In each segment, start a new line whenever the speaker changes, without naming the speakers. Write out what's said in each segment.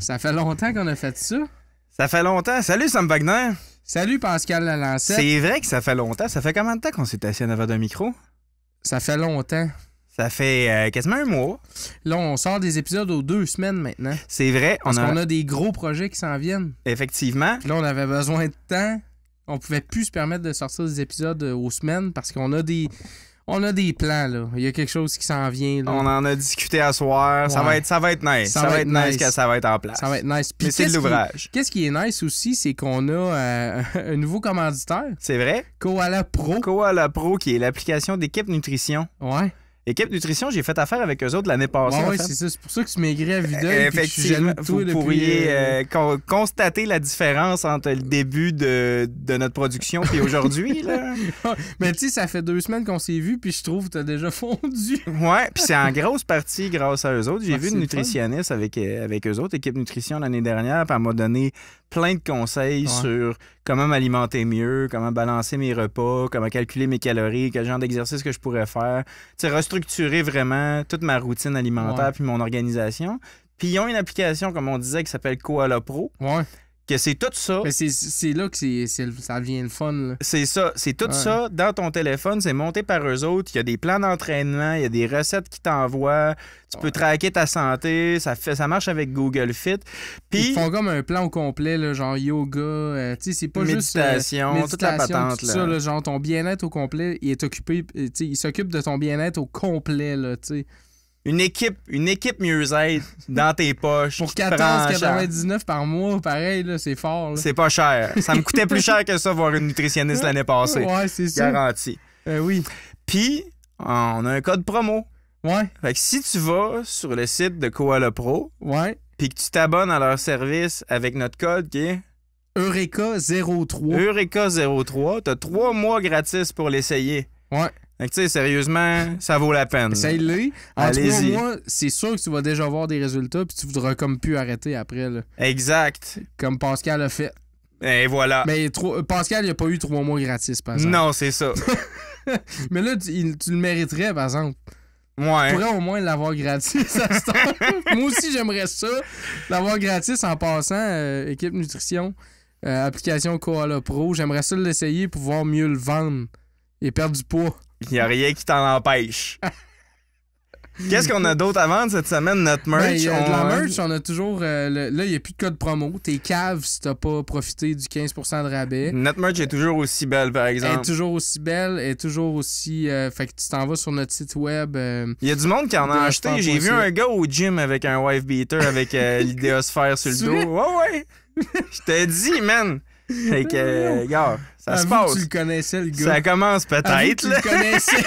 Ça fait longtemps qu'on a fait ça. Ça fait longtemps. Salut, Sam Wagner. Salut, Pascal Lalancette. C'est vrai que ça fait longtemps. Ça fait combien de temps qu'on s'est assis devant avant d'un micro? Ça fait longtemps. Ça fait euh, quasiment un mois. Là, on sort des épisodes aux deux semaines maintenant. C'est vrai. Parce a... qu'on a
des gros projets qui s'en viennent. Effectivement. là, on avait besoin de temps. On pouvait plus se permettre de sortir des épisodes aux semaines parce qu'on a des on a des plans, là. Il y a quelque chose qui s'en vient. Là. On en a
discuté à soir. Ça, va être, ça va être nice. Ça, va être nice,
que ça va être en place. Ça va être nice. Mais c'est l'ouvrage.
Qu'est-ce qui est nice aussi, c'est qu'on a euh, un nouveau commanditaire. C'est vrai. Koala Pro. Koala Pro, qui est l'application d'équipe nutrition. Ouais. Équipe Nutrition, j'ai fait affaire avec eux autres l'année passée. Oui, c'est ça.
C'est pour ça que tu maigris à vide. Euh, vous pourriez euh,
euh, constater la différence entre le début de, notre production puis aujourd'hui.
Mais tu sais, ça fait deux semaines qu'on s'est vus, puis je trouve que tu as
déjà fondu. ouais, puis c'est en grosse partie grâce à eux autres. J'ai ah, vu une nutritionniste avec, avec eux autres, Équipe Nutrition, l'année dernière, puis elle m'a donné plein de conseils sur comment m'alimenter mieux, comment balancer mes repas, comment calculer mes calories, quel genre d'exercice que je pourrais faire. Tu sais, restructurer vraiment toute ma routine alimentaire puis mon organisation. Puis ils ont une application, comme on disait, qui s'appelle Koala Pro. Ouais c'est tout ça. Mais c'est là que ça devient le fun. C'est ça. C'est tout ça dans ton téléphone. C'est monté par eux autres. Il y a des plans d'entraînement, il y a des recettes qui t'envoient. Tu peux traquer ta santé. Ça, fait, ça marche avec Google Fit. Ils font comme un plan au complet, là, genre yoga. Euh, c'est pas juste. Euh, méditation, toute la patente. Tout là. Ça,
genre ton bien-être au complet, il est occupé. Euh, il s'occupe de ton
bien-être au complet. Là, tu une équipe, une équipe mieux-être dans tes poches. Pour 14,99
par mois, pareil, c'est fort. C'est pas
cher. Ça me coûtait plus cher que ça, voir une nutritionniste l'année passée. Oui, c'est sûr. Garanti. Euh, oui. Puis, on a un code promo. Ouais. Fait si tu vas sur le site de Koala Pro, ouais. puis que tu t'abonnes à leur service avec notre code qui est Eureka03. Eureka03, t'as trois mois gratis pour l'essayer. Ouais tu sais, sérieusement, ça vaut la peine. Essaye-le. En moi,
c'est sûr que tu vas déjà voir des résultats, puis tu voudras comme plus arrêter après. Exact. Comme Pascal a fait.
Et voilà.
Mais trop... Pascal, il a pas eu trois mois gratis, par exemple. Non, c'est ça. Mais là, tu, le mériterais, par exemple. Ouais. Tu pourrais au moins l'avoir gratis à ce temps. Moi aussi, j'aimerais ça. L'avoir gratis en passant, euh, équipe nutrition, euh, application Koala Pro. J'aimerais ça l'essayer pour voir mieux le vendre et perdre du poids.
Il n'y a rien qui t'en empêche. Qu'est-ce qu'on a d'autre à vendre cette semaine, notre ben, merch? on... De merch,
on a toujours. Euh, là, il n'y a plus de code promo. T'es cave si t'as pas profité du 15% de rabais. Notre
merch est toujours aussi belle, par exemple. Est toujours
aussi belle, est toujours aussi. fait que tu t'en vas sur notre site web. Euh,
il y a du monde qui en a acheté. J'ai vu un gars au gym avec un wife beater avec euh, l'idéosphère sur le dos. Ouais, ouais. Je t'ai dit, man. Fait que, gars, ça ah, se passe. tu le connaissais, le gars. Ça commence ah, peut-être. Tu le connaissais.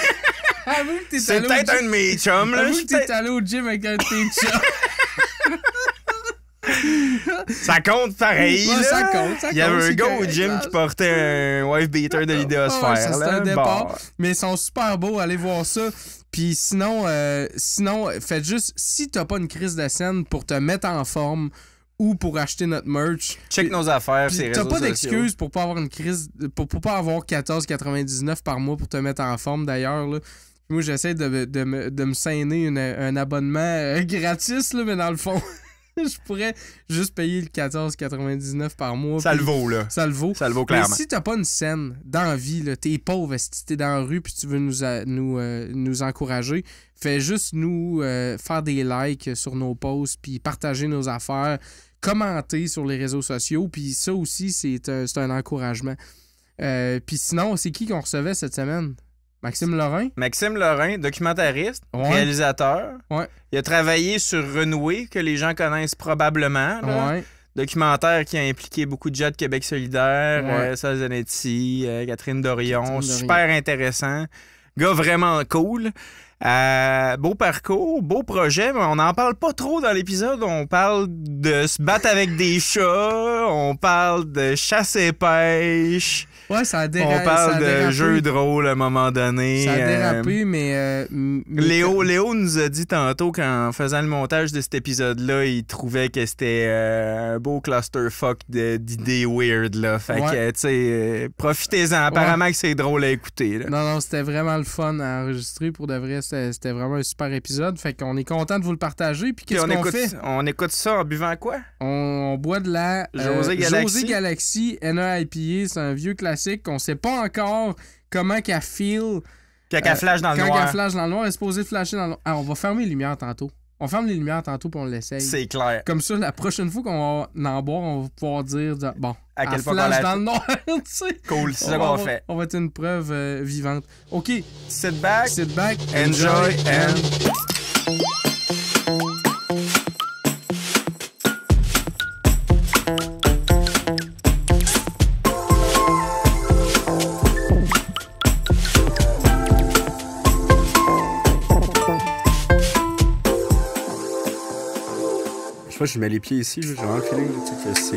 Ah,
c'est peut-être un de mes chums. Là, que t'es allé au gym avec un de tes
chums. ça compte pareil. Ça compte, Il y avait un gars au gym qui portait un wife beater de l'idéosphère. ça c'est un départ.
Mais ils sont super beaux, allez voir ça. Puis sinon, euh, sinon, faites juste, si t'as pas une crise de scène pour te mettre en forme, ou pour acheter notre merch. Check nos
affaires, c'est T'as pas d'excuse
pour pas avoir une crise pour, pas avoir 14,99 par mois pour te mettre en forme d'ailleurs Moi j'essaie de, me, de me un abonnement euh, gratuit gratis là, mais dans le fond je pourrais juste payer le 14,99 par mois. Ça le vaut, là. Ça le vaut. Ça le vaut clairement. si t'as pas une scène d'envie, là, t'es pauvre, si es dans la rue puis tu veux nous, euh, nous, encourager, fais juste nous euh, faire des likes sur nos posts puis partager nos affaires, commenter sur les réseaux sociaux. Puis ça aussi, c'est euh, un, encouragement. puis sinon, c'est qui qu'on recevait cette semaine? Maxime Lorrain.
Maxime Lorrain, documentariste, réalisateur. Il a travaillé sur Renoué, que les gens connaissent probablement. Documentaire qui a impliqué beaucoup de gens de Québec solidaire, euh, euh Catherine Dorion. super intéressant. Gars vraiment cool. Euh, beau parcours, beau projet, mais on n'en parle pas trop dans l'épisode. On parle de se battre avec des chats, on parle de chasse et pêche. On parle de jeux drôles à un moment donné. Ça a euh, dérapé, mais. Euh, Léo, Léo nous a dit tantôt qu'en faisant le montage de cet épisode-là, il trouvait que c'était euh, un beau clusterfuck d'idées weird, là. Fait que, tu sais, profitez-en. Apparemment que c'est drôle à écouter,
Non, non, c'était vraiment le fun à enregistrer. Pour de vrai, c'était vraiment un super épisode. Fait qu'on est content de vous le partager. Puis qu'est-ce qu'on fait?
On écoute ça en buvant
quoi? On, boit de la. José Galaxy.
José e c'est un
vieux classique qu'on On sait pas encore comment qu'elle feel. Quand euh, flash dans le noir. Quand qu'elle flash dans le noir, elle est supposée flasher dans le noir. Alors, ah, on va fermer les lumières tantôt. On ferme les lumières tantôt pour on l'essaye. C'est clair. Comme ça, la prochaine fois qu'on va en boire, on va pouvoir dire bon, à quel point flash dans le noir, tu Cool, c'est ça qu'on fait. On va être une preuve euh, vivante. OK. Sit back. Sit back.
Enjoy, enjoy and.
je mets les pieds ici, j'ai un feeling que c'est.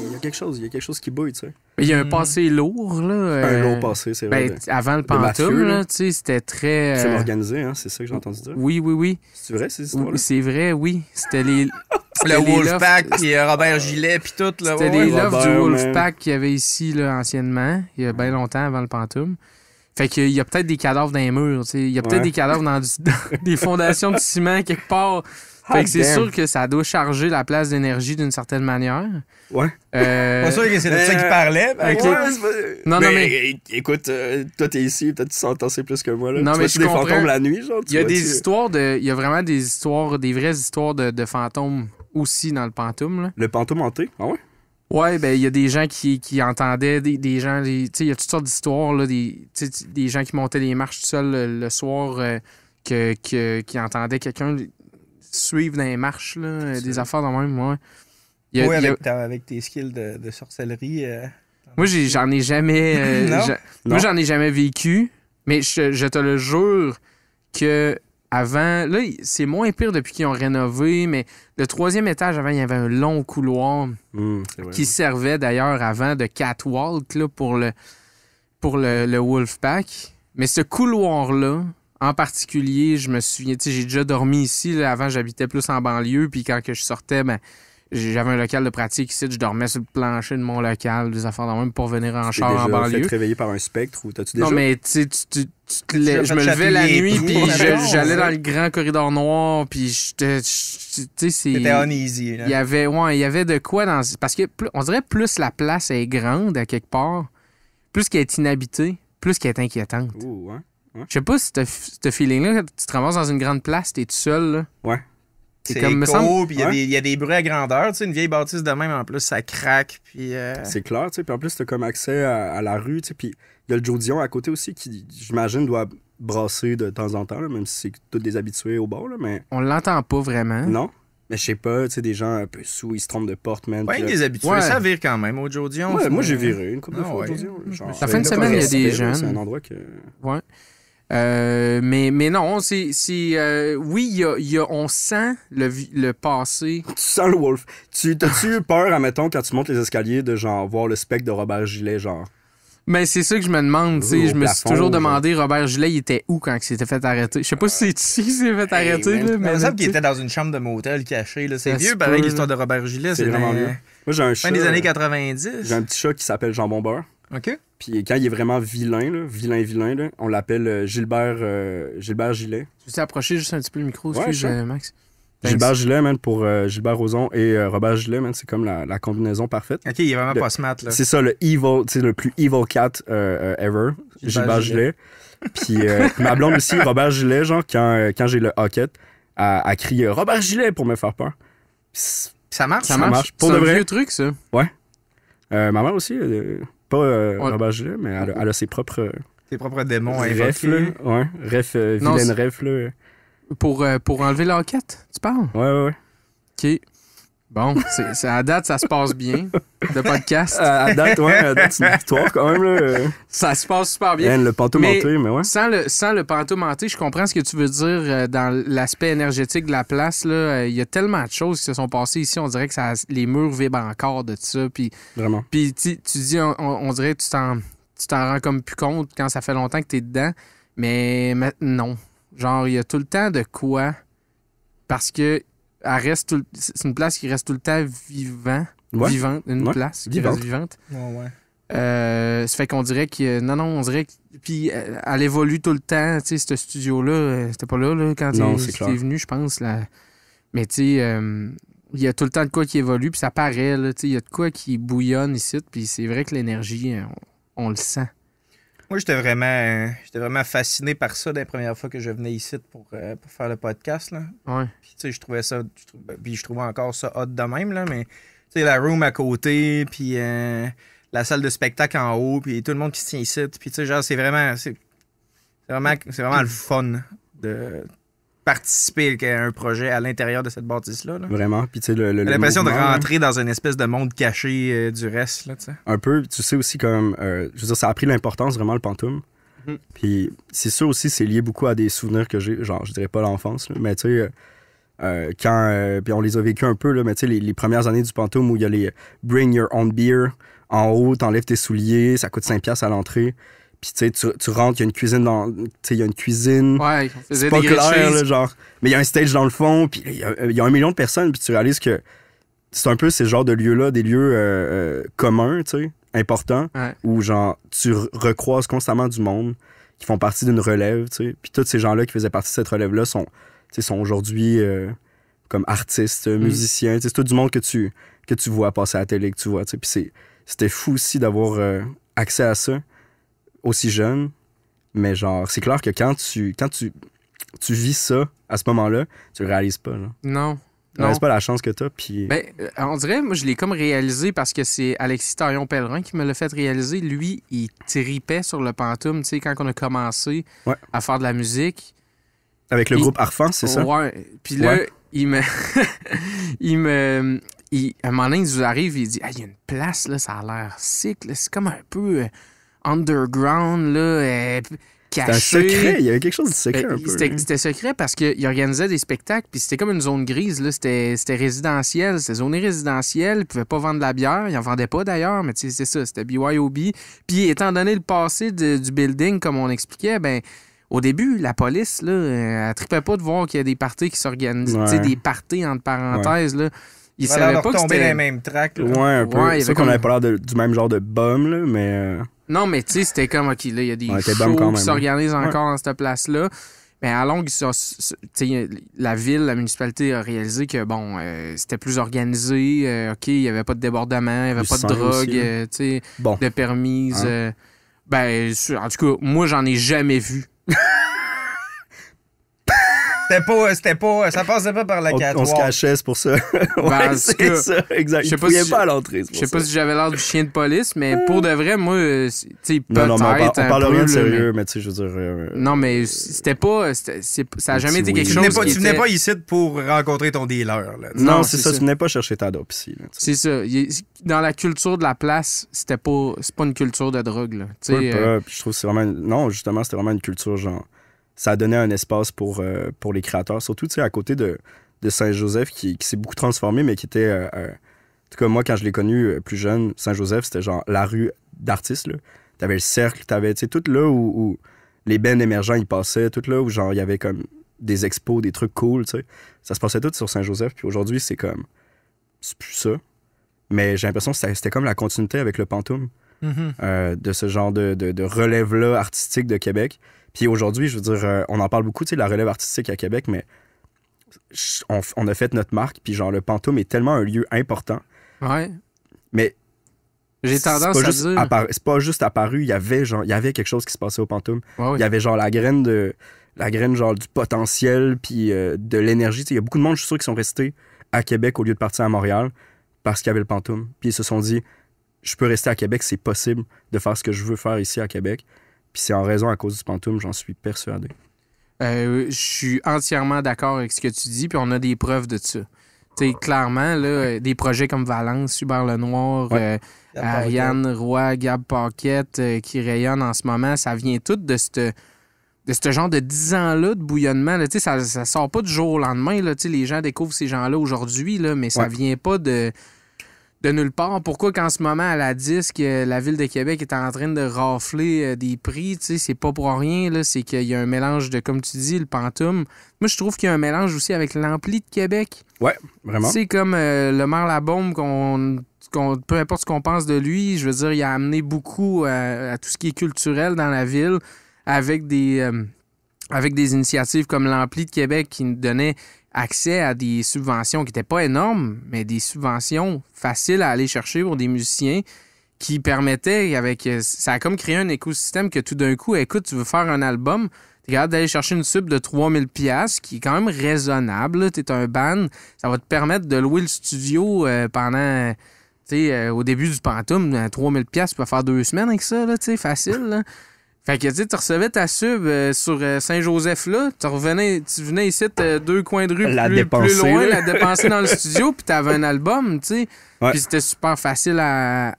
Il y a quelque chose, il y a quelque chose qui bouille, tu sais. Il y a un mm. passé lourd, là. Un euh, lourd passé, c'est ben, vrai. avant le pantoum, là,
tu sais, c'était très. C'est euh, organisé,
hein, c'est ça que j'ai entendu dire. Oui, oui, oui. C'est vrai, oui, C'est vrai, oui. C'était les. le Wolfpack, et
euh, Robert Gillet, puis tout.
C'était les du Wolfpack
qu'il y avait ici, là, anciennement, il y a bien longtemps avant le pantoum. Fait qu'il y a peut-être des cadavres dans les murs, tu Il y a peut-être des cadavres dans des fondations de ciment quelque part. Fait ah, c'est sûr que ça doit charger la place d'énergie d'une certaine manière. Ouais. Euh... Pas sûr que c'est ça qui euh, parlait. Ben non, mais,
Écoute, toi euh, toi, t'es ici, peut-être tu s'entends plus que moi. Là. tu vois, des fantômes la nuit, genre. Il y a des histoires
de. Il y a vraiment des histoires, des vraies histoires de, fantômes aussi dans le pantoum.
Le pantoum hanté? Ah ouais?
Ouais, ben il y a des gens qui, qui entendaient des, gens, tu sais, il y a toutes sortes d'histoires là, des, des gens qui montaient les marches tout seuls le, soir, euh, que, que, qui entendaient quelqu'un suivent dans les marches, des affaires dans le même. Ouais.
avec, tes skills de, sorcellerie. Euh,
moi, j'en ai, jamais. Euh, moi, j'en ai jamais vécu, mais je, te le jure que avant. Là, c'est moins pire depuis qu'ils ont rénové, mais le troisième étage, avant, il y avait un long couloir hmm, qui servait d'ailleurs avant de catwalk pour le, pour le, le Wolfpack. Mais ce couloir-là, en particulier, je me souviens, tu sais, j'ai déjà dormi ici. Là. Avant, j'habitais plus en banlieue. Puis quand que je sortais, ben, j'avais un local de pratique ici. Je dormais sur le plancher de mon local, des affaires de même pour venir en char en banlieue. Tu
réveillé par un spectre ou t'as-tu déjà? Non, mais tu, tu,
je me levais la nuit, puis j'allais dans le grand corridor noir, puis j'étais. Tu sais, c'est. uneasy, Il y avait, ouais, il y avait de quoi dans. Parce que, on dirait plus la place est grande à quelque part, plus qu'elle est inhabitée, plus qu'elle est inquiétante. Hein? Je sais pas si ce feeling-là, tu te ramasses dans une grande place, t'es tout seul. Là. Ouais. C'est comme écho, puis il
y,
a des bruits à grandeur. Tu sais, une vieille bâtisse de même, en plus, ça craque. Puis. Euh, c'est
clair, tu sais. Puis en plus, t'as comme accès à, la rue, tu sais. Puis il y a le Joe à côté aussi qui, j'imagine, doit brasser de temps en temps, même si c'est tout des au bord. Là, mais... On l'entend pas vraiment. Non. Mais je sais pas, tu sais, des gens un peu sous, ils se trompent de porte, même. Ouais, des habitués, ça
vire quand même au Joe Ouais, moi, j'ai viré une couple de ah
fois au la fin de semaine, il y a des jeunes. C'est un endroit que.
Ouais. Euh, mais,
mais non, c'est. Euh, oui, y y a, on sent le, le passé. Tu sens le wolf. Tu T'as-tu peur, admettons, quand tu montes les escaliers, de genre voir le spectre de Robert Gillet, genre.
Mais ben, c'est ça que je me demande, tu Je me suis toujours demandé, Robert Gillet, il était où quand il s'était fait
arrêter? Je sais pas euh, si c'est ici
qu'il s'est fait arrêter, mais. Il qu'il était dans une chambre de motel cachée, là. C'est vieux, pareil, l'histoire de Robert Gilet. C'est vraiment vieux. Moi, j'ai un chat. Fin des années 90. J'ai un
petit chat qui s'appelle Jean Bombeur. OK. Puis quand il est vraiment vilain, là, vilain, vilain, là, on l'appelle euh, Gilbert, Gilet. Euh, Gilbert Tu veux
approcher juste un petit peu le micro, ouais, je euh, Max? Ben, Gilbert
Gilet, man, pour Gilbert Roson et Robert Gilet, man, c'est comme la, combinaison parfaite. Ok, il est vraiment pas smart, là. C'est ça, le evil, le plus evil cat ever, Gilbert, Gilet. Puis ma blonde aussi, Robert Gilet, genre, quand, quand j'ai le hockey, a, crié Robert Gilet pour me faire peur. ça
marche, ça, marche. marche. Pour de vrai. C'est un vieux
truc, ça. Ouais. ma mère aussi. Pas euh, mais elle, a ses propres.
Ses propres démons euh, invoqués.
Ouais, ref, euh, vilaine
rêve. Pour, euh, pour enlever l'enquête, tu parles? Ouais, ouais, ouais. OK. Bon, c'est, à date, ça se passe bien, le podcast. Euh, à, date, ouais, à une quand même. Ça se passe super bien. le mais, ouais. Sans le, sans je comprends ce que tu veux dire euh, dans l'aspect énergétique de la place. Là. Euh, il y a tellement de choses qui se sont passées ici, on dirait que les murs vibrent encore de ça. Puis, Vraiment. Puis tu, dis, on, dirait que tu t'en, tu t'en rends comme plus compte quand ça fait longtemps que tu es dedans, mais, mais non. Genre, il y a tout le temps de quoi parce que reste tout... c'est une place qui reste tout le temps vivant, vivante, une place qui vivante. reste vivante. Euh, ça fait qu'on dirait que. Non, non, on dirait que. Puis euh, elle évolue tout le temps, tu sais, ce studio-là. Euh, c'était pas là, quand tu es venu, je pense. Là. Mais tu sais, il y a tout le temps de quoi qui évolue, puis ça paraît, Tu il y a de quoi qui bouillonne ici, puis c'est vrai que l'énergie, on le sent.
Moi, j'étais vraiment, j'étais vraiment fasciné par ça la première fois que je venais ici pour, euh, faire le podcast. Là. Puis, tu sais, je trouvais ça. Ben, je trouvais, encore ça hot de même, là, mais, tu sais, la room à côté, puis euh, la salle de spectacle en haut, puis tout le monde qui se tient ici. Puis, tu sais, genre, c'est vraiment. C'est vraiment le fun de, participer à un projet à l'intérieur de cette bâtisse-là.
Vraiment. Puis, tu sais l'impression de rentrer
dans une espèce de monde caché euh, du reste. Là,
un peu, tu sais aussi comme. Euh, ça a pris l'importance vraiment le pantoum. Mhm. c'est sûr aussi, c'est lié beaucoup à des souvenirs que j'ai. Genre, je dirais pas l'enfance, mais tu sais. Euh, quand puis on les a vécu un peu là, mais tu sais les, premières années du pantoum où il y a les bring your own beer en haut t'enlèves tes souliers ça coûte 5 pièces à l'entrée puis tu rentres, il y a une cuisine dans. Tu sais, il y a une cuisine. Ouais,
c'est pas clair, là, genre.
Mais il y a un stage dans le fond, puis il y, a un million de personnes, puis tu réalises que c'est un peu ces genre de lieux-là, des lieux euh, euh, communs, tu sais, importants, où genre, tu recroises constamment du monde qui font partie d'une relève, tu sais. Puis tous ces gens-là qui faisaient partie de cette relève-là sont, sont aujourd'hui euh, comme artistes, mm-hmm. musiciens, c'est tout du monde que tu, que tu vois passer à la télé, que tu vois, tu sais. Puis c'était fou aussi d'avoir accès à ça aussi jeune, mais genre, c'est clair que quand tu, quand tu, tu vis ça à ce moment-là, tu réalises pas. non Non. Tu réalises pas la chance que t'as. Puis... Ben,
euh, on dirait, moi, je l'ai comme réalisé parce que c'est Alexis Tarion Pellerin qui me l'a fait réaliser. Lui, il tripait sur le pantoum, tu sais, quand on a commencé à faire de la musique.
Avec le groupe Arfan, c'est ça? Ouais. Puis là,
il me. il me. À un moment donné, il nous arrive, il dit Ah, il y a une place, là, ça a l'air sick, c'est comme un peu euh, underground, là, euh, caché. C'était secret, il y avait quelque chose de euh, secret un peu. C'était hein. secret parce qu'ils organisaient des spectacles, puis c'était comme une zone grise, là, c'était résidentiel, c'était zoné résidentiel, ils pouvaient pas vendre de la bière, ils en vendaient pas d'ailleurs, mais c'est ça, c'était BYOB. Puis étant donné le passé du building, comme on expliquait, ben au début, la police, là, euh, elle tripait pas de voir qu'il y a des parties qui s'organisent, des parties entre parenthèses, là. Ils savaient pas tomber les mêmes tracks. Ouais, un peu. C'est qu'on avait
pas l'air du même genre de bum, là, mais...
Non, mais tu sais, c'était comme, OK, là, il y a des ouais, qui hein. s'organisent encore dans cette place-là. Mais à longue, la ville, la municipalité a réalisé que, bon, euh, c'était plus organisé. Euh, OK, il n'y avait pas de débordement, il n'y avait pas de drogue, hein. euh, tu sais, de permis hein. ben, en tout cas, moi, j'en ai jamais vu.
C'était pas, c'était pas, ça passait pas par la on, On se cachait, c'est pour ça. Ben,
ouais, c'est ça, exact. Je sais pas, si l'entrée. Je sais pas si j'avais l'air du chien de police, mais hmm. pour de vrai, moi, euh, tu sais, peut-être. Non, non, mais on, parle rien de sérieux, mais, tu sais, je veux dire. Euh, non, mais c'était pas, ça a jamais été quelque chose. Tu venais pas
ici pour rencontrer ton dealer. là. Non, c'est ça, tu venais
pas chercher ta dope ici.
C'est ça. Dans la culture de la place, c'était pas, c'est pas une culture de drogue. Là. Euh,
je trouve c'est vraiment, non, justement, c'était vraiment une culture genre ça a donné un espace pour, euh, pour les créateurs, surtout à côté de, Saint-Joseph qui, s'est beaucoup transformé, mais qui était. Euh, euh, en tout cas, moi, quand je l'ai connu plus jeune, Saint-Joseph, c'était genre la rue d'artistes. T'avais le cercle, t'avais, tu sais, tout là où, les bennes émergents, ils passaient, tout là où, genre, il y avait comme des expos, des trucs cool, tu sais. Ça se passait tout sur Saint-Joseph, puis aujourd'hui, c'est comme. C'est plus ça. Mais j'ai l'impression que c'était comme la continuité avec le Pantoum. Mm-hmm. de ce genre de relève-là artistique de Québec. Puis aujourd'hui, je veux dire, euh, on en parle beaucoup, tu sais, la relève artistique à Québec, mais on, a fait notre marque, puis genre, le Pantoum est tellement un lieu important. Ouais. Mais. J'ai tendance à dire. C'est pas juste apparu, il y avait genre, il y avait quelque chose qui se passait au Pantoum. Il y avait genre la graine de. La graine, genre, du potentiel, puis euh, de l'énergie. Il y a beaucoup de monde, je suis sûr, qui sont restés à Québec au lieu de partir à Montréal parce qu'il y avait le Pantoum. Puis ils se sont dit, je peux rester à Québec, c'est possible de faire ce que je veux faire ici à Québec. Puis c'est en raison à cause du pantoum, j'en suis persuadé.
Euh, je suis entièrement d'accord avec ce que tu dis, puis on a des preuves de ça. sais, clairement, là, euh, des projets comme Valence, Hubert Lenoir, euh, Ariane Roy, Gab Paquette, qui rayonnent en ce moment, ça vient tout de ce de genre de 10 ans-là de bouillonnement. Là. Ça, ça sort pas du jour au lendemain. Les gens découvrent ces gens-là aujourd'hui, là, mais ça vient pas de de nulle part. Pourquoi qu'en ce moment, à la disque, euh, la Ville de Québec est en train de rafler euh, des prix? C'est pas pour rien. là. C'est qu'il y a un mélange de, comme tu dis, le pantoum. Moi, je trouve qu'il y a un mélange aussi avec l'ampli de Québec.
Ouais, vraiment. C'est
comme euh, le maire La qu'on peu importe ce qu'on pense de lui, je veux dire, il a amené beaucoup à, tout ce qui est culturel dans la ville avec des, avec des initiatives comme l'Ampli de Québec qui nous donnait accès à des subventions qui n'étaient pas énormes, mais des subventions faciles à aller chercher pour des musiciens qui permettaient, avec euh, ça a comme créé un écosystème que tout d'un coup, écoute, tu veux faire un album, tu es capable d'aller chercher une sub de 3000 pièces qui est quand même raisonnable. Tu es un band, ça va te permettre de louer le studio euh, pendant... Euh, au début du pantoum, 3000 pièces tu peux faire deux semaines avec ça, là, facile. Là. Fait que, tu tu recevais ta sub euh, sur euh, Saint-Joseph, là. Tu revenais, tu venais ici, euh, deux coins de rue la plus, dépenser, loin, la dépenser dans le studio, puis t'avais un album, tu sais. Puis c'était super facile à,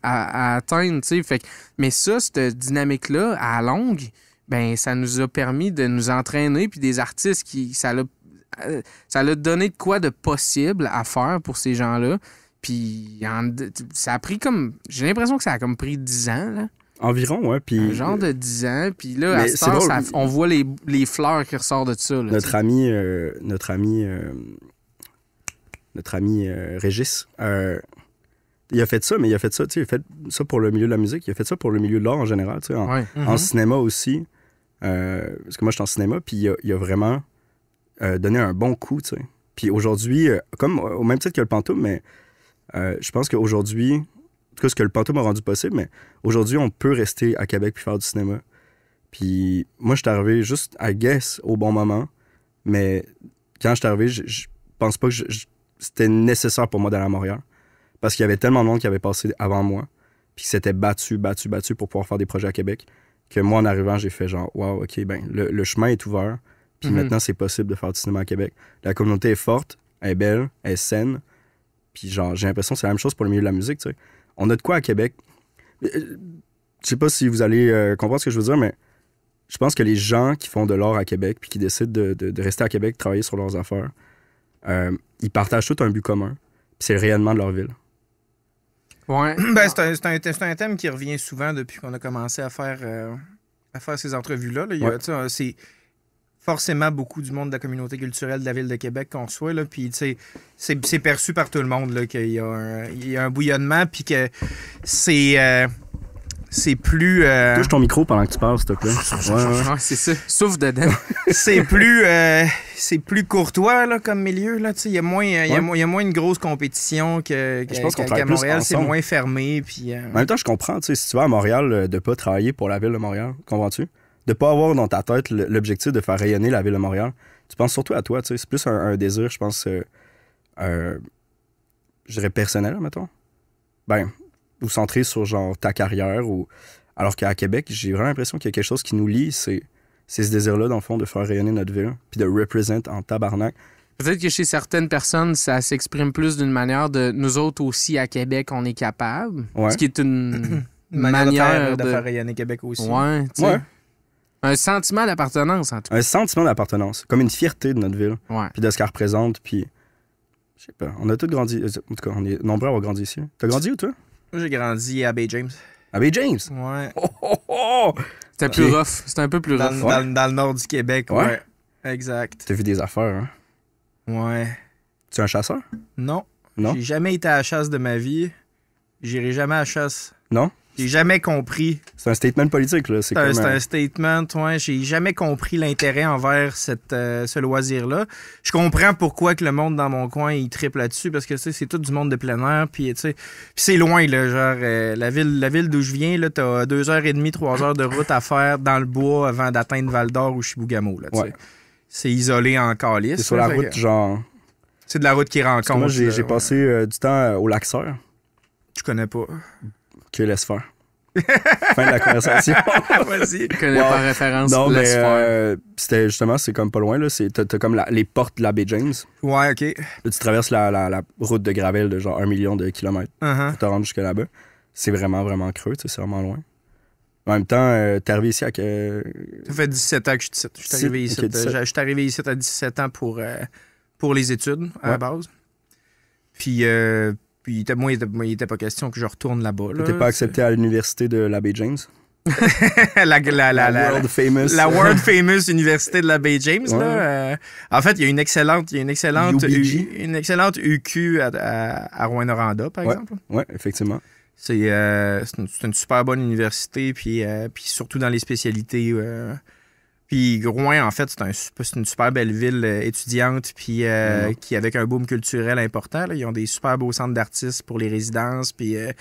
atteindre, tu sais. mais ça, cette dynamique-là, à longue, ben, ça nous a permis de nous entraîner, puis des artistes qui, ça l'a, ça l'a donné de quoi de possible à faire pour ces gens-là. Puis, ça a pris comme, j'ai l'impression que ça a comme pris dix ans, là.
Environ, ouais. Puis... genre
de 10 euh, ans. Puis là, à ce temps, on
voit les, fleurs qui ressortent de ça. Euh, notre, ami, euh, notre, ami, notre ami. Régis. il a fait ça, mais il a fait ça, tu sais, il a fait ça pour le milieu de la musique, il a fait ça pour le milieu de l'art en général, tu sais, en, mm-hmm. cinéma aussi. parce que moi, je suis en cinéma, puis il a, vraiment donné un bon coup, tu sais. Puis aujourd'hui, comme au même titre que le pantoum, mais je pense qu'aujourd'hui, tout ce que le pantomime m'a rendu possible, mais aujourd'hui, on peut rester à Québec puis faire du cinéma. Puis moi, je suis arrivé juste, à guess, au bon moment. Mais quand je suis arrivé, je, pense pas que c'était nécessaire pour moi d'aller à Montréal. Parce qu'il y avait tellement de monde qui avait passé avant moi, puis qui s'était battu, battu, battu pour pouvoir faire des projets à Québec, que moi, en arrivant, j'ai fait genre, waouh, OK, ben, le, chemin est ouvert, puis mm-hmm. maintenant, c'est possible de faire du cinéma à Québec. La communauté est forte, elle est belle, elle est saine, puis genre, j'ai l'impression que c'est la même chose pour le milieu de la musique, tu sais on a de quoi à Québec. Euh, je sais pas si vous allez euh, comprendre ce que je veux dire, mais je pense que les gens qui font de l'or à Québec puis qui décident de, rester à Québec, travailler sur leurs affaires, euh, ils partagent tout un but commun. C'est le rayonnement de leur ville.
Ouais. Ben, ah. c'est un, thème qui revient souvent depuis qu'on a commencé à faire, à faire ces entrevues-là forcément beaucoup du monde de la communauté culturelle de la ville de Québec qu'on soit. Là, puis, c'est perçu par tout le monde qu'il y, a un, il y a un bouillonnement, puis que c'est. Euh, c'est plus.
Euh, Touche ton micro pendant que tu parles, s'il te plaît.
Ouais, c'est ça. Souffle dedans. c'est plus, euh, c'est plus courtois là, comme milieu. Là, il y, a moins, il une grosse compétition que, je pense qu'à Montréal. C'est moins fermé. Puis, En même temps,
je comprends. Si tu vas à Montréal, de ne pas travailler pour la ville de Montréal, comprends-tu? de pas avoir dans ta tête l'objectif de faire rayonner la ville de Montréal, tu penses surtout à toi, tu sais. C'est plus un, désir, je pense, euh, je dirais personnel, mettons. Ben, vous centré sur genre ta carrière ou. Alors qu'à Québec, j'ai vraiment l'impression qu'il y a quelque chose qui nous lie, c'est ce désir-là, dans le fond, de faire rayonner notre ville, puis de represent en tabarnak.
Peut-être que chez certaines personnes, ça s'exprime plus d'une manière de nous autres aussi à Québec, on est capable. Ce qui est
une
manière, de, faire, rayonner Québec aussi. Ouais, tu un sentiment d'appartenance, en tout
cas. Un sentiment d'appartenance, comme une fierté de notre ville, puis de ce qu'elle représente, puis... Je sais pas, on a tous grandi... Euh, en tout cas, on est nombreux à avoir grandi ici. T'as grandi où, toi?
Moi, j'ai grandi à Bay James. À Bay James? Ouais. Oh, oh, oh! C'était plus rough. C'était un peu plus rough. Dans, le nord du Québec, ouais. ouais. Exact.
T'as vu des affaires, hein? Ouais. Tu es un chasseur? Non. Non? J'ai
jamais été à la chasse de ma vie. J'irai jamais à la chasse.
Non? J'ai jamais compris. C'est un statement politique, là. C'est un, un,
statement, toi. J'ai jamais compris l'intérêt envers cette, euh, ce loisir-là. Je comprends pourquoi que le monde dans mon coin, il triple là-dessus, parce que, c'est tout du monde de plein air, puis, tu sais, c'est loin, là. Genre, euh, la ville, la ville d'où je viens, là, t'as deux heures et demie, trois heures de route à faire dans le bois avant d'atteindre Val-d'Or ou Chibougamau, là, C'est isolé en calice. C'est sur la route, genre... C'est de la route qui rencontre. Moi, j'ai passé
euh, du temps au Laxeur. Tu connais pas que laisse faire. fin de la conversation. Vas-y. Connais wow. pas référence. Non, mais euh, c'était justement, c'est comme pas loin. là. T'as comme les portes de la baie James. Ouais, OK. tu traverses la, la, route de gravel de genre un million de kilomètres uh pour te rendre jusque là-bas. C'est vraiment, vraiment creux. C'est vraiment loin. En même temps, euh, t'es arrivé ici à que. Ça
fait 17 ans que je suis ici. Je suis euh, arrivé ici, à 17 ans pour, euh, pour les études, à la base. Puis puis il était, moi, il était, pas question que je retourne là-bas. Tu T'étais pas accepté
à l'université de James?
la, la, la, la, world famous. La world famous université de la Bay James. Là, euh, en fait, il y a une excellente, il y a une excellente, une excellente UQ à, à, à Rouen-Noranda, par exemple. Oui, effectivement. Euh, c'est une, super bonne université, puis, euh, puis surtout dans les spécialités puis Rouen, en fait, c'est un, une super belle ville euh, étudiante, puis euh, mm-hmm. qui avec un boom culturel important. Ils ont des super beaux centres d'artistes pour les résidences. Puis euh,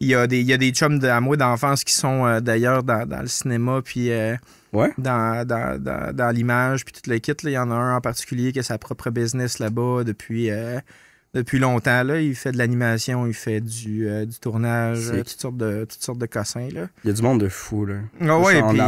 il, y a des, il y chums de, d'enfance qui sont d'ailleurs dans, le cinéma, puis dans, l'image, puis toute le Il y en a un en particulier qui a sa propre business là-bas depuis depuis longtemps. Là. Il fait de l'animation, il fait du, euh, du tournage, euh, toutes sortes, de, toutes sortes de Il
y a du monde de fou. Là. Ah puis,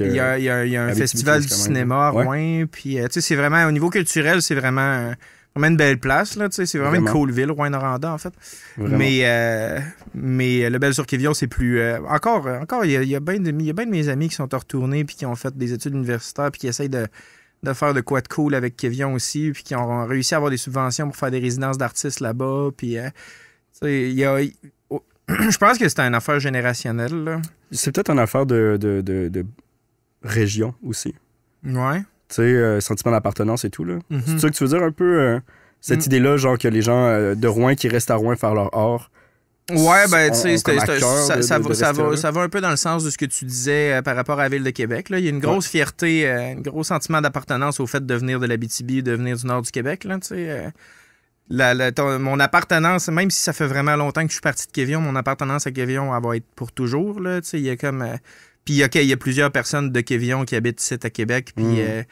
il, y a, un festival du cinéma à
Rouen. Puis, euh, c'est vraiment, au niveau culturel, c'est vraiment, vraiment une belle place. Là, c'est vraiment, une cool ville, Rouen-Noranda, en fait. Mais, mais le bel sur c'est plus. encore, encore, il y a, bien de, mes amis qui sont retournés puis qui ont fait des études universitaires puis qui essayent de de faire de quoi de cool avec Kevion aussi, puis qui ont réussi à avoir des subventions pour faire des résidences d'artistes là-bas. Puis, hein, y a. Oh, je pense que c'est une affaire générationnelle.
C'est peut-être une affaire de, région aussi. Ouais. Tu sais, euh, sentiment d'appartenance et tout. là. Mm-hmm. C'est ça que tu veux dire un peu, euh, cette mm. idée-là, genre que les gens euh, de Rouen qui restent à Rouen faire leur art Ouais, ben, tu sais, ça, ça, va, ça
va un peu dans le sens de ce que tu disais euh, par rapport à la ville de Québec. Là. Il y a une grosse fierté, euh, un gros sentiment d'appartenance au fait de venir de l'Abitibi, de venir du nord du Québec. Là, euh. mon appartenance, même si ça fait vraiment longtemps que je suis parti de Kévion, mon appartenance à Kévion, va être pour toujours. Là, il y a comme. puis, OK, il y a plusieurs personnes de Kévion qui habitent ici à Québec. Puis, mmh.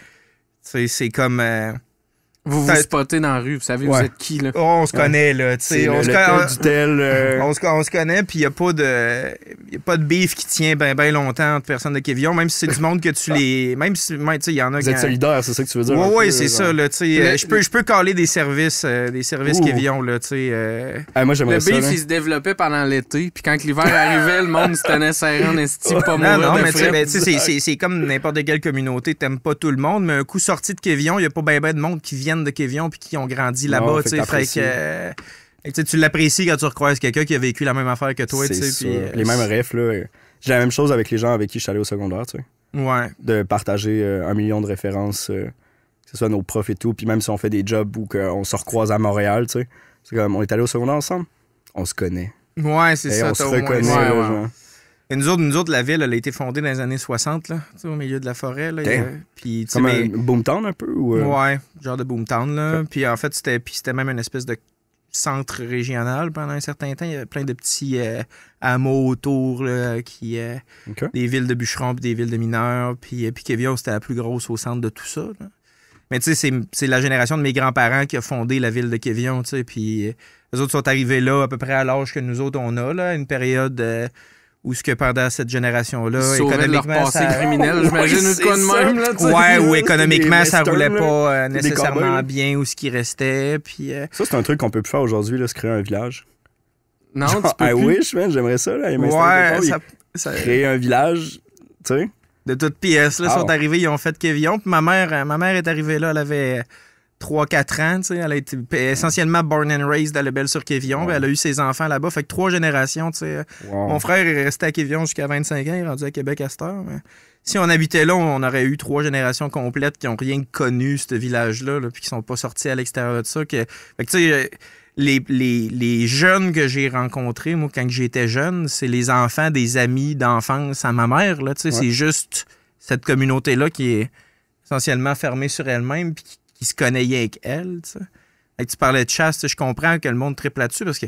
sais, c'est comme vous vous spottez dans la rue, vous savez vous êtes qui là. Oh, on se connaît là, tu sais, on se connaît. On se puis il y a pas de y a pas de beef qui tient bien ben longtemps entre personnes de Kévillon, même si c'est du monde que tu ah. les même si tu sais il y en a Vous êtes solidaire, c'est ça que tu veux dire Ouais ouais, c'est ça là, tu sais, euh, je peux je peux caler des services euh, des services Kévillon là, tu sais. Euh. moi j'aimerais ça. Le beef il se
développait pendant l'été, puis quand l'hiver arrivait, le monde se tenait serré en estime, pas moi. Non mais tu sais ben, c'est
comme n'importe quelle communauté, t'aimes pas tout le monde, mais un coup sorti de Kevion, il y a pas ben ben de monde qui vient de Kevion puis qui ont grandi là-bas. Euh, tu l'apprécies quand tu recroises quelqu'un qui a vécu la même affaire que toi. Euh, les mêmes
refs. J'ai la même chose avec les gens avec qui je suis allé au secondaire. De partager euh, un million de références, que ce soit nos profs et tout. Puis même si on fait des jobs ou qu'on se recroise à Montréal, tu sais, c'est comme on est allé au secondaire ensemble, on se connaît. Ouais, c'est ça. On se reconnaît
nous autres, la ville, elle a été fondée dans les années 60, au milieu de la forêt. Là, puis, Comme un
boomtown un peu? Ou... Euh? Ouais,
genre de boomtown. Là. Puis en fait, c'était même une espèce de centre régional pendant un certain temps. Il y avait plein de petits euh, hameaux autour, qui, euh, des villes de bûcherons, des villes de mineurs. Puis, euh, puis c'était la plus grosse au centre de tout ça. Mais tu sais, c'est la génération de mes grands-parents qui a fondé la ville de Quévillon, Puis les autres sont arrivés là à peu près à l'âge que nous autres on a, là, une période ou ce que pendant cette génération-là, économiquement, leur criminel, j'imagine, de même. ouais, ou économiquement, ça roulait pas euh, nécessairement
bien ou ce qui restait. Puis, euh, Ça, c'est un truc qu'on peut plus faire aujourd'hui, se créer un village. Non, tu peux wish, j'aimerais ça. Là, Créer un village, tu sais. De toutes pièces, là, sont ah.
arrivés, ils ont fait Kevillon. Puis ma mère, euh, ma mère est arrivée là, elle avait... 3-4 ans. sais. Elle a été essentiellement born and raised à belle sur quévillon Elle a eu ses enfants là-bas. Fait que trois générations. tu sais. Mon frère est resté à Quévillon jusqu'à 25 ans. Il est rendu à Québec à cette heure. si on habitait là, on aurait eu trois générations complètes qui n'ont rien connu, ce village-là, puis qui sont pas sortis à l'extérieur de ça. Que, fait que, tu sais, les, jeunes que j'ai rencontrés, moi, quand j'étais jeune, c'est les enfants des amis d'enfance à ma mère. Là, tu sais, C'est juste cette communauté-là qui est essentiellement fermée sur elle-même, puis qui se connaissaient avec elle. tu parlais de chasse, je comprends que le monde triple là-dessus parce que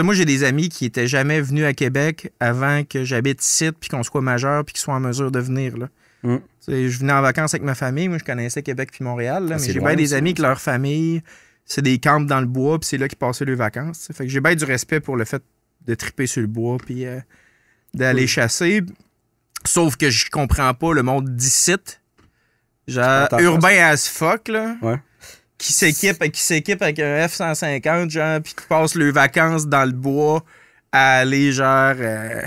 moi, j'ai des amis qui étaient jamais venus à Québec avant que j'habite ici, puis qu'on soit majeur, puis qu'ils soient en mesure de venir. Mm. Je venais en vacances avec ma famille. Moi, je connaissais Québec puis Montréal. Ah, mais j'ai bien des amis que leur famille, c'est des camps dans le bois, puis c'est là qu'ils passaient leurs vacances. j'ai bien du respect pour le fait de triper sur le bois, puis euh, d'aller chasser. Sauf que je comprends pas le monde d'ici Genre urbain as fuck, Qui s'équipe, qui s'équipe avec un F-150, genre, puis qui passe les vacances dans le bois à aller, genre. Euh,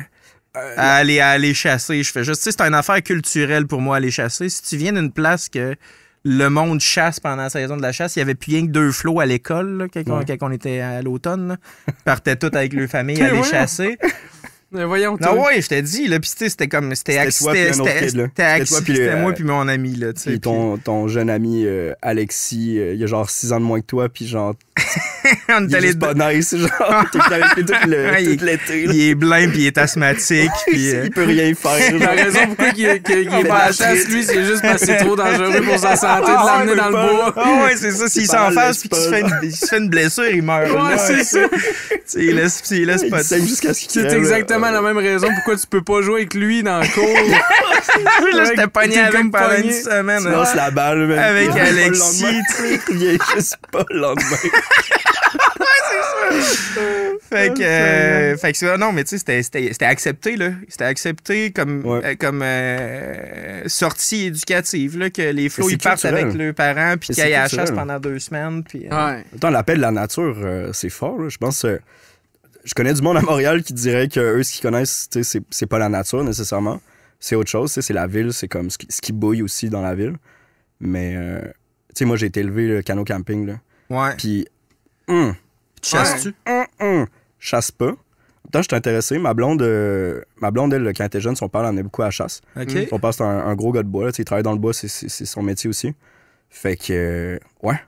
euh, aller, chasser. Je fais juste, c'est une affaire culturelle pour moi, aller chasser. Si tu viens d'une place que le monde chasse pendant la saison de la chasse, il y avait plus rien que deux flots à l'école, quand, on était à l'automne. Ils partaient tous avec le famille aller chasser. Mais euh, voyons, Non, ouais, je t'ai dit, là. Puis, tu sais, c'était comme. C'était C'était C'était euh, moi, puis
mon ami, là. Tu sais. Ton, ton jeune ami, euh, Alexis, il a genre 6 ans de moins que toi, puis genre. on est allé. pas nice, genre. T'es tout l'été. Il est blind, puis il est asthmatique. puis, Il peut rien faire. La raison pourquoi
il est pas à chasse, lui, c'est juste parce que c'est trop dangereux pour sa santé de ah, l'amener dans le bois. Ah, ouais, c'est ça. S'il s'en fasse, puis qu'il se fait une blessure, il meurt. Ouais, c'est ça il laisse, il laisse pas C'est exactement
la même raison pourquoi tu peux pas jouer avec lui dans le cours. Là, j'étais pogné avec pendant une semaine. Tu lances hein. la
balle, Avec Alexis.
Il vient juste pas le lendemain. fait que,
euh, fait que non, mais tu sais, c'était accepté, là. C'était accepté comme, euh, comme euh, sortie éducative, là, que les flots, ils partent avec leurs
parents, puis qu'ils aillent à la chasse pendant
deux semaines. Puis, l'appel
de la nature, c'est fort, là. Je pense je connais du monde à Montréal qui dirait que eux, ce qu'ils connaissent, c'est pas la nature nécessairement. C'est autre chose, c'est la ville, c'est comme ce qui, bouille aussi dans la ville. Mais, tu sais, moi, j'ai été élevé le canot camping, là. Ouais. Puis, hum, chasse chasses-tu? Hum, hum. Chasse pas. je suis intéressé. Ma blonde, euh, ma blonde, elle, quand elle était jeune, son père en est beaucoup à la chasse. Hum. On passe un, gros gars de bois. il travaille dans le bois, c'est son métier aussi. Fait que, euh, ouais.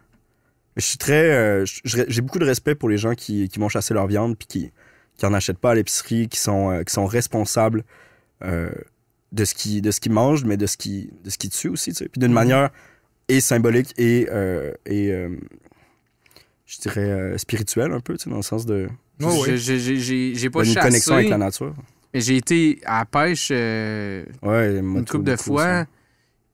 Je suis très. Euh, j'ai beaucoup de respect pour les gens qui, qui vont chasser leur viande puis qui, qui en achètent pas à l'épicerie, qui, sont qui sont responsables de ce qu'ils mangent, mais de ce qu'ils qui tuent aussi. Puis d'une mmh. manière et symbolique et je dirais, euh, spirituel un peu, tu sais, dans le sens de. Non, oh, J'ai pas Une chassé, connexion avec la nature.
Mais j'ai été à pêche euh,
une couple de fois.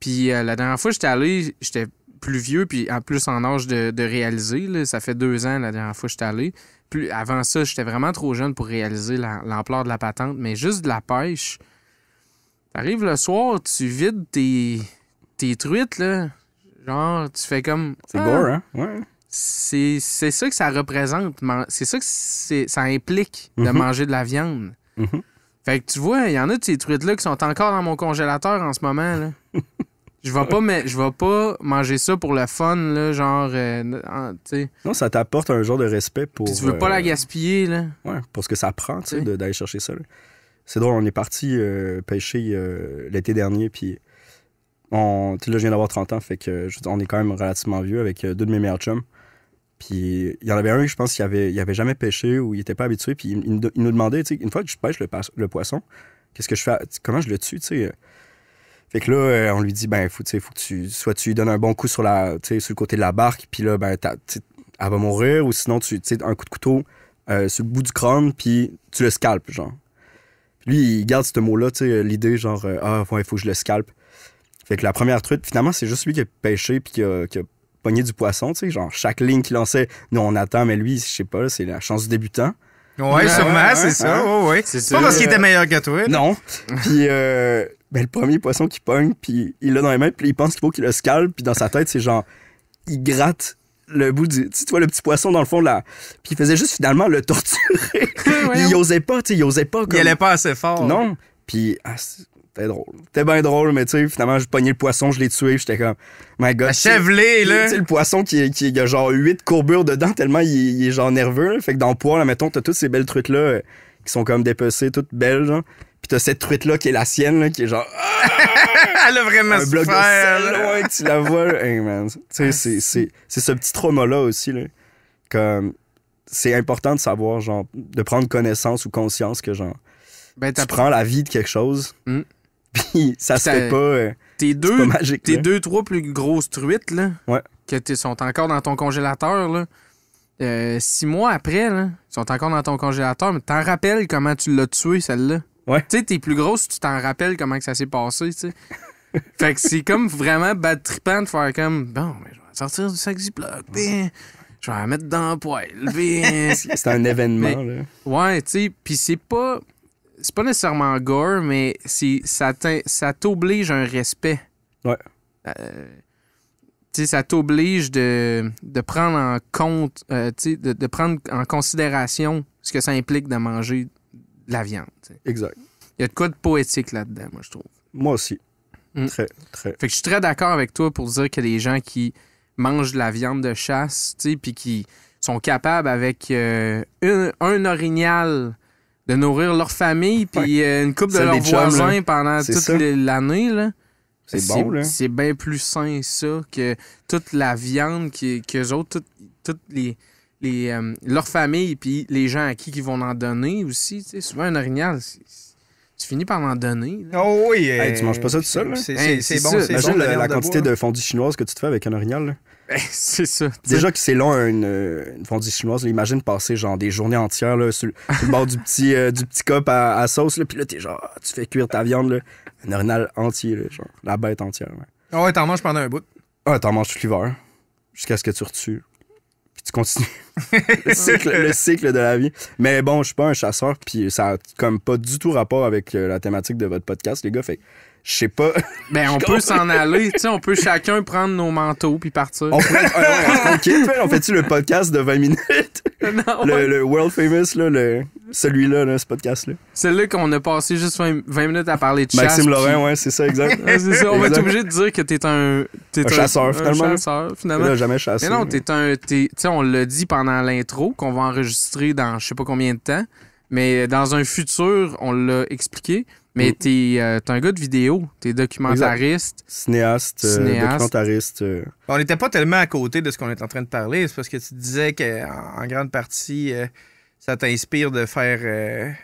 Puis euh, la dernière fois, j'étais allé, j'étais plus vieux, puis en plus en âge de, de réaliser. ça fait deux ans la dernière fois que j'étais allé. Plus, avant ça, j'étais vraiment trop jeune pour réaliser l'ampleur de la patente, mais juste de la pêche. T'arrives le soir, tu vides tes, tes truites, là. Genre, tu fais comme. C'est gore, ah! hein? Ouais c'est ça que ça représente. C'est ça que ça implique de mhm. manger de la viande. Mhm. Fait que tu vois, il y en a de ces truites-là qui sont encore dans mon congélateur en ce moment. je vais pas mais je vais pas manger ça pour
le fun là, genre euh, non ça t'apporte un genre de respect pour tu veux pas la euh, gaspiller là ouais pour que ça prend tu sais d'aller chercher ça c'est drôle on est parti euh, pêcher l'été dernier puis on là je viens d'avoir 30 ans fait que on est quand même relativement vieux avec deux de mes meilleurs chums puis il y en avait un, je pense, qui avait, il avait jamais pêché ou il était pas habitué. Puis il, nous demandait, tu sais, une fois que je pêche le, poisson, qu'est-ce que je fais, comment je le tue, tu sais. Fait que là, euh, on lui dit, ben, faut, faut que tu, soit tu donnes un bon coup sur, la, sur le côté de la barque, puis là, ben, elle va mourir, ou sinon, tu sais, un coup de couteau euh, sur le bout du crâne, puis tu le scalpes, genre. lui, il garde ce mot-là, tu sais, euh, l'idée, genre, ah ah, il faut que je le scalpe. Fait que la première truite, finalement, c'est juste lui qui a pêché, puis qui a pogner du poisson, tu sais, genre chaque ligne qu'il lançait, nous on attend, mais lui, je sais pas, c'est la chance du débutant. Ouais, sûrement, c'est ça. Ouais, ouais. C'est pas parce qu'il était meilleur que toi. Non. puis euh, ben, le premier poisson qu'il pogne, puis il l'a dans les mains, puis il pense qu'il faut qu'il le scalpe, puis dans sa tête, c'est genre, il gratte le bout du. Tu vois, le petit poisson dans le fond, de là. Puis il faisait juste finalement le torturer. il osait pas, tu sais, il osait pas. Comme... Il allait pas assez fort. Non. Puis, ah, c'était drôle. C'était bien drôle, mais tu sais, finalement, je pogné le poisson, je l'ai tué, j'étais comme, my god. Achève-les, là! Tu le poisson qui, qui a genre huit courbures dedans, tellement il, est genre nerveux, Fait que dans le poids, là, mettons, t'as toutes ces belles truites-là euh, qui sont comme dépecées, toutes belles, genre. Puis t'as cette truite-là qui est la sienne, qui est genre.
Elle a vraiment Un bloc de sel,
tu la vois, hey, man. Tu sais, ah, c'est ce petit trauma-là aussi, là. Comme, c'est important de savoir, genre, de prendre connaissance ou conscience que, genre, ben, tu prends la vie de quelque chose. Hmm puis ça se fait pas. Euh,
tes deux, tes deux, trois plus grosses truites, là, ouais. que sont encore dans ton congélateur, là, euh, six mois après, là, sont encore dans ton congélateur, mais t'en rappelles comment tu l'as tué, celle-là. Ouais. Tu sais, tes plus grosses, tu t'en rappelles comment que ça s'est passé, tu sais. fait que c'est comme vraiment bad tripant de faire comme, bon, mais je vais sortir du sac Ziploc, ben, je vais la mettre dans le poêle, c'est un événement, là. Ouais, tu sais, puis c'est pas c'est pas nécessairement gore, mais ça t'oblige un respect. Ouais. Euh, sais ça t'oblige de, prendre en compte, euh, de, de, prendre en considération ce que ça implique de manger de la viande. Exact. Il y a de quoi de poétique là-dedans, moi, je trouve. Moi aussi. Mm. Très, très. Fait que je suis très d'accord avec toi pour dire que les gens qui mangent de la viande de chasse, tu sais puis qui sont capables avec euh, un, un orignal de nourrir leur famille puis euh, une coupe de leurs voisins pendant toute l'année. là. C'est bon, C'est bien plus sain, ça, que toute la viande qu'eux autres, toutes, les, les, euh, leur famille puis les gens à qui ils vont en donner aussi. Tu souvent, un orignal, tu finis par en donner. Oh oui! tu manges pas ça euh, tout seul, C'est bon, Imagine la,
quantité de, fondue chinoise que tu te fais avec un orignal, ben, c'est ça. Déjà que c'est long, une, euh, fondue chinoise, imagine passer genre des journées entières là, sur, le bord du petit, euh, du petit cop à, sauce, là, puis là, t'es genre, ah, tu fais cuire ta viande, un orinal entier, genre, la bête entière. oh ouais,
t'en manges pendant un bout.
Ah, t'en manges tout l'hiver, jusqu'à ce que tu retues, puis tu continues. le, cycle, de la vie. Mais bon, je suis pas un chasseur, puis ça a comme pas du tout rapport avec euh, la thématique de votre podcast, les gars, je sais pas. Ben, on peut s'en aller,
tu sais, on peut chacun prendre nos manteaux puis partir.
On, euh, fait-tu le podcast de 20 minutes? le, le, world famous, là, le, celui-là, ce podcast-là.
Celui-là qu'on a passé juste 20, minutes à parler de chasse. Maxime Laurent, ouais, c'est ça, exact. on va être obligé de dire que t'es un... un, chasseur, finalement. Un chasseur, finalement. jamais chassé. Mais non, t'es un... Tu sais, on l'a dit pendant l'intro qu'on va enregistrer dans je sais pas combien de temps, mais dans un futur, on l'a expliqué, mais euh, t'es un gars de vidéo, t'es documentariste.
Euh,
Cinéaste, documentariste. Euh.
On n'était pas tellement à côté de ce qu'on est en train de parler, c'est parce que tu disais qu'en en grande partie, ça t'inspire de faire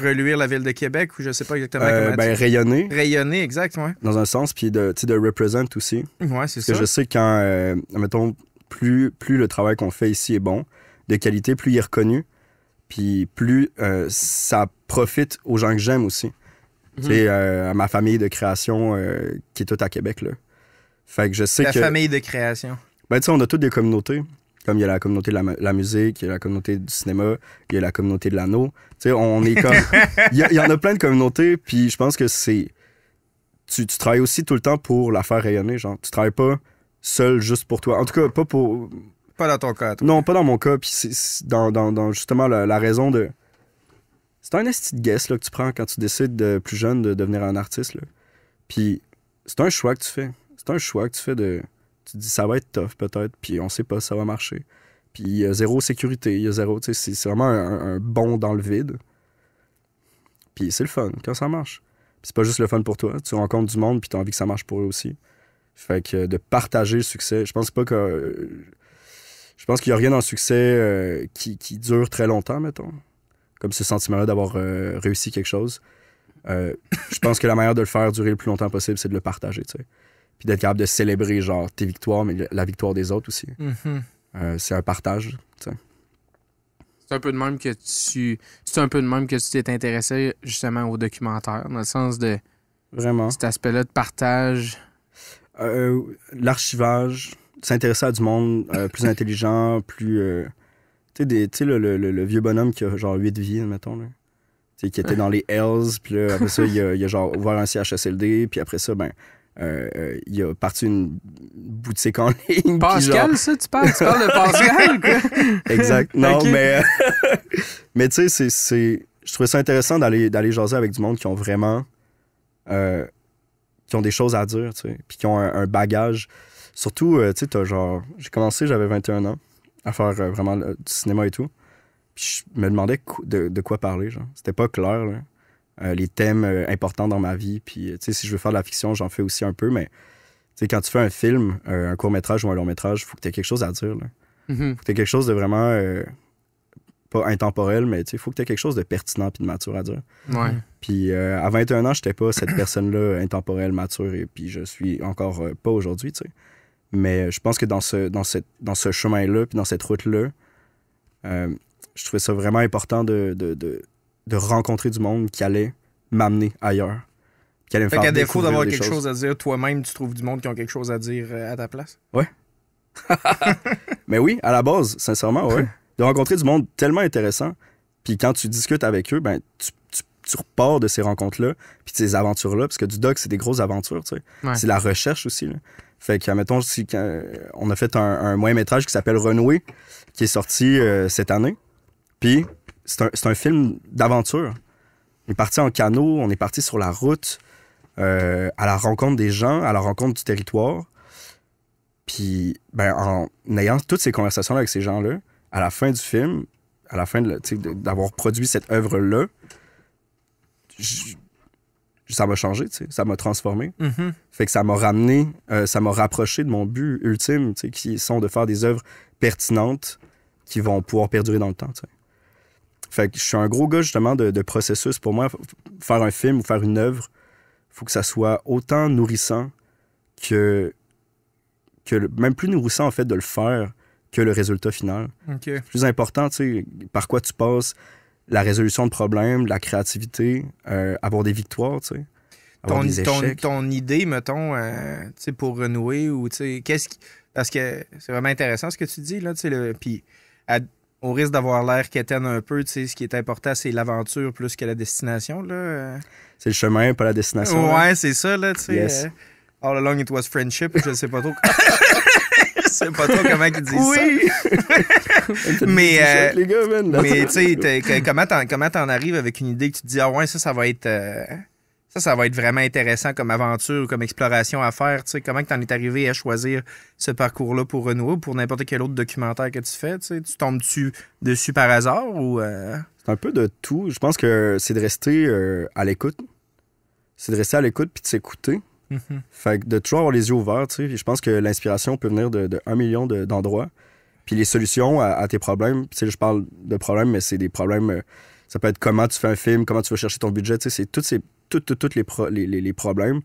reluire la ville de Québec, ou je sais pas exactement comment ben, rayonner. Rayonner, exact,
Dans un sens, puis de, de represent aussi. Ouais, c'est ça. je sais quand, mettons, plus, plus le travail qu'on fait ici est bon, de qualité, plus il est reconnu, puis plus ça profite aux gens que j'aime aussi. Mhm. Euh, à ma famille de création euh, qui est toute à Québec, là. Fait que je sais la famille de création. Ben, tu sais, on a toutes des communautés. Comme il y a la communauté de la, musique, il y a la communauté du cinéma, il y a la communauté de l'anneau. Tu sais, on est comme... il, y en a plein de communautés, puis je pense que c'est... Tu, tu travailles aussi tout le temps pour la faire rayonner, genre. Tu travailles pas seul juste pour toi. En tout cas, pas pour... Pas dans ton cas, toi. Non, pas dans mon cas. Puis dans, dans, justement la raison de c'est un esti de guess là, que tu prends quand tu décides de, plus jeune de devenir un artiste. Puis c'est un choix que tu fais. C'est un choix que tu fais de. Tu dis ça va être tough peut-être, puis on sait pas si ça va marcher. Puis il y a zéro sécurité, il y a zéro. C'est vraiment un, bond dans le vide. Puis c'est le fun quand ça marche. Puis c'est pas juste le fun pour toi. Tu rencontres du monde, puis t'as envie que ça marche pour eux aussi. Fait que de partager le succès, je pense pas que. Euh, je pense qu'il y a rien dans le succès euh, qui, dure très longtemps, mettons comme ce sentiment-là d'avoir euh, réussi quelque chose. Euh, je pense que la manière de le faire durer le plus longtemps possible, c'est de le partager, tu sais. Puis d'être capable de célébrer, genre, tes victoires, mais la victoire des autres aussi. Mm-hmm. Euh, c'est un partage, tu sais.
C'est un peu de même que tu. C'est un peu de même que tu t'es intéressé justement au documentaire, dans le sens de. Vraiment. Cet aspect-là de partage.
L'archivage, s'intéresser à du monde plus intelligent, plus tu sais, le, vieux bonhomme qui a genre 8 vies, mettons, qui était dans les Hells, puis là, après ça, il a, a, genre ouvert un CHSLD, puis après ça, ben, euh, euh, il a parti une boutique en ligne. Pascal, ça, tu parles? de
Pascal,
Exact. Non, mais...
mais tu sais, c'est... Je trouvais ça intéressant d'aller, d'aller jaser avec du monde qui ont vraiment... Euh, qui ont des choses à dire, puis qui ont un, bagage. Surtout, tu sais, t'as genre... J'ai commencé, j'avais 21 ans à faire euh, vraiment du cinéma et tout. Puis je me demandais de, quoi parler, genre. C'était pas clair, là. Euh, les thèmes euh, importants dans ma vie. Puis, tu sais, si je veux faire de la fiction, j'en fais aussi un peu, mais tu sais, quand tu fais un film, un court-métrage ou un long-métrage, il faut que tu aies quelque chose à dire, là. Mm-hmm. Faut que tu aies quelque chose de vraiment. pas intemporel, mais tu sais, faut que tu aies quelque chose de pertinent puis de mature à dire. Ouais. Puis à 21 ans, j'étais pas cette personne-là intemporelle, mature, et puis je suis encore pas aujourd'hui, tu sais. Mais je pense que dans ce, dans cette dans ce chemin-là, puis dans cette route-là, euh, je trouvais ça vraiment important de, de, de, de rencontrer du monde qui allait m'amener ailleurs. Qui allait fait qu'à défaut d'avoir quelque chose
à dire toi-même, tu trouves du monde qui ont quelque chose à dire euh, à ta place?
Ouais. Mais oui, à la base, sincèrement, ouais. De rencontrer du monde tellement intéressant. Puis quand tu discutes avec eux, ben, tu, tu tu repars de ces rencontres-là, puis de ces aventures-là, parce que du doc, c'est des grosses aventures, tu sais. C'est la recherche aussi. Là. Fait que, admettons, si, euh, on a fait un, moyen-métrage qui s'appelle Renoué, qui est sorti euh, cette année. Puis, c'est un, film d'aventure. On est parti en canot, on est parti sur la route, euh, à la rencontre des gens, à la rencontre du territoire. Puis, ben, en ayant toutes ces conversations-là avec ces gens-là, à la fin du film, à la fin d'avoir produit cette œuvre-là, ça m'a changé, ça m'a transformé. Mm-hmm. Fait que ça m'a ramené, euh, ça m'a rapproché de mon but ultime, qui sont de faire des œuvres pertinentes qui vont pouvoir perdurer dans le temps, Fait je suis un gros gars, justement, de, processus. Pour moi, faire un film ou faire une œuvre, faut que ça soit autant nourrissant que. que même plus nourrissant, en fait, de le faire que le résultat final. Plus important, par quoi tu passes, la résolution de problèmes, la créativité, euh, avoir des victoires, tu sais. ton,
Ton, idée, mettons, euh, tu sais, pour renouer ou tu sais, qu'est-ce qui... Parce que c'est vraiment intéressant ce que tu dis, là, tu sais, le... puis au risque d'avoir l'air quétaine un peu, tu sais, ce qui est important, c'est l'aventure plus que la destination, là.
C'est le chemin, pas la destination. Hein? Ouais,
c'est ça, là, tu sais. Euh, all along it was friendship, je sais pas trop. sais pas trop comment ils disent ça. mais euh, mais tu sais, comment t'en, arrives avec une idée que tu te dis ah ouais ça ça va être euh, ça ça va être vraiment intéressant comme aventure ou comme exploration à faire. comment que t'en es arrivé à choisir ce parcours-là pour Renault ou pour n'importe quel autre documentaire que tu fais Tu tombes tu dessus par hasard ou
euh? C'est un peu de tout. Je pense que c'est de rester à l'écoute, c'est de rester à l'écoute puis de s'écouter. Mm-hmm. Fait que de toujours avoir les yeux ouverts, tu sais, je pense que l'inspiration peut venir de, de million d'endroits. puis les solutions à, tes problèmes, tu je parle de problèmes, mais c'est des problèmes. Euh, ça peut être comment tu fais un film, comment tu vas chercher ton budget, tu sais, c'est tous ces, toutes, toutes, les, les, les, problèmes.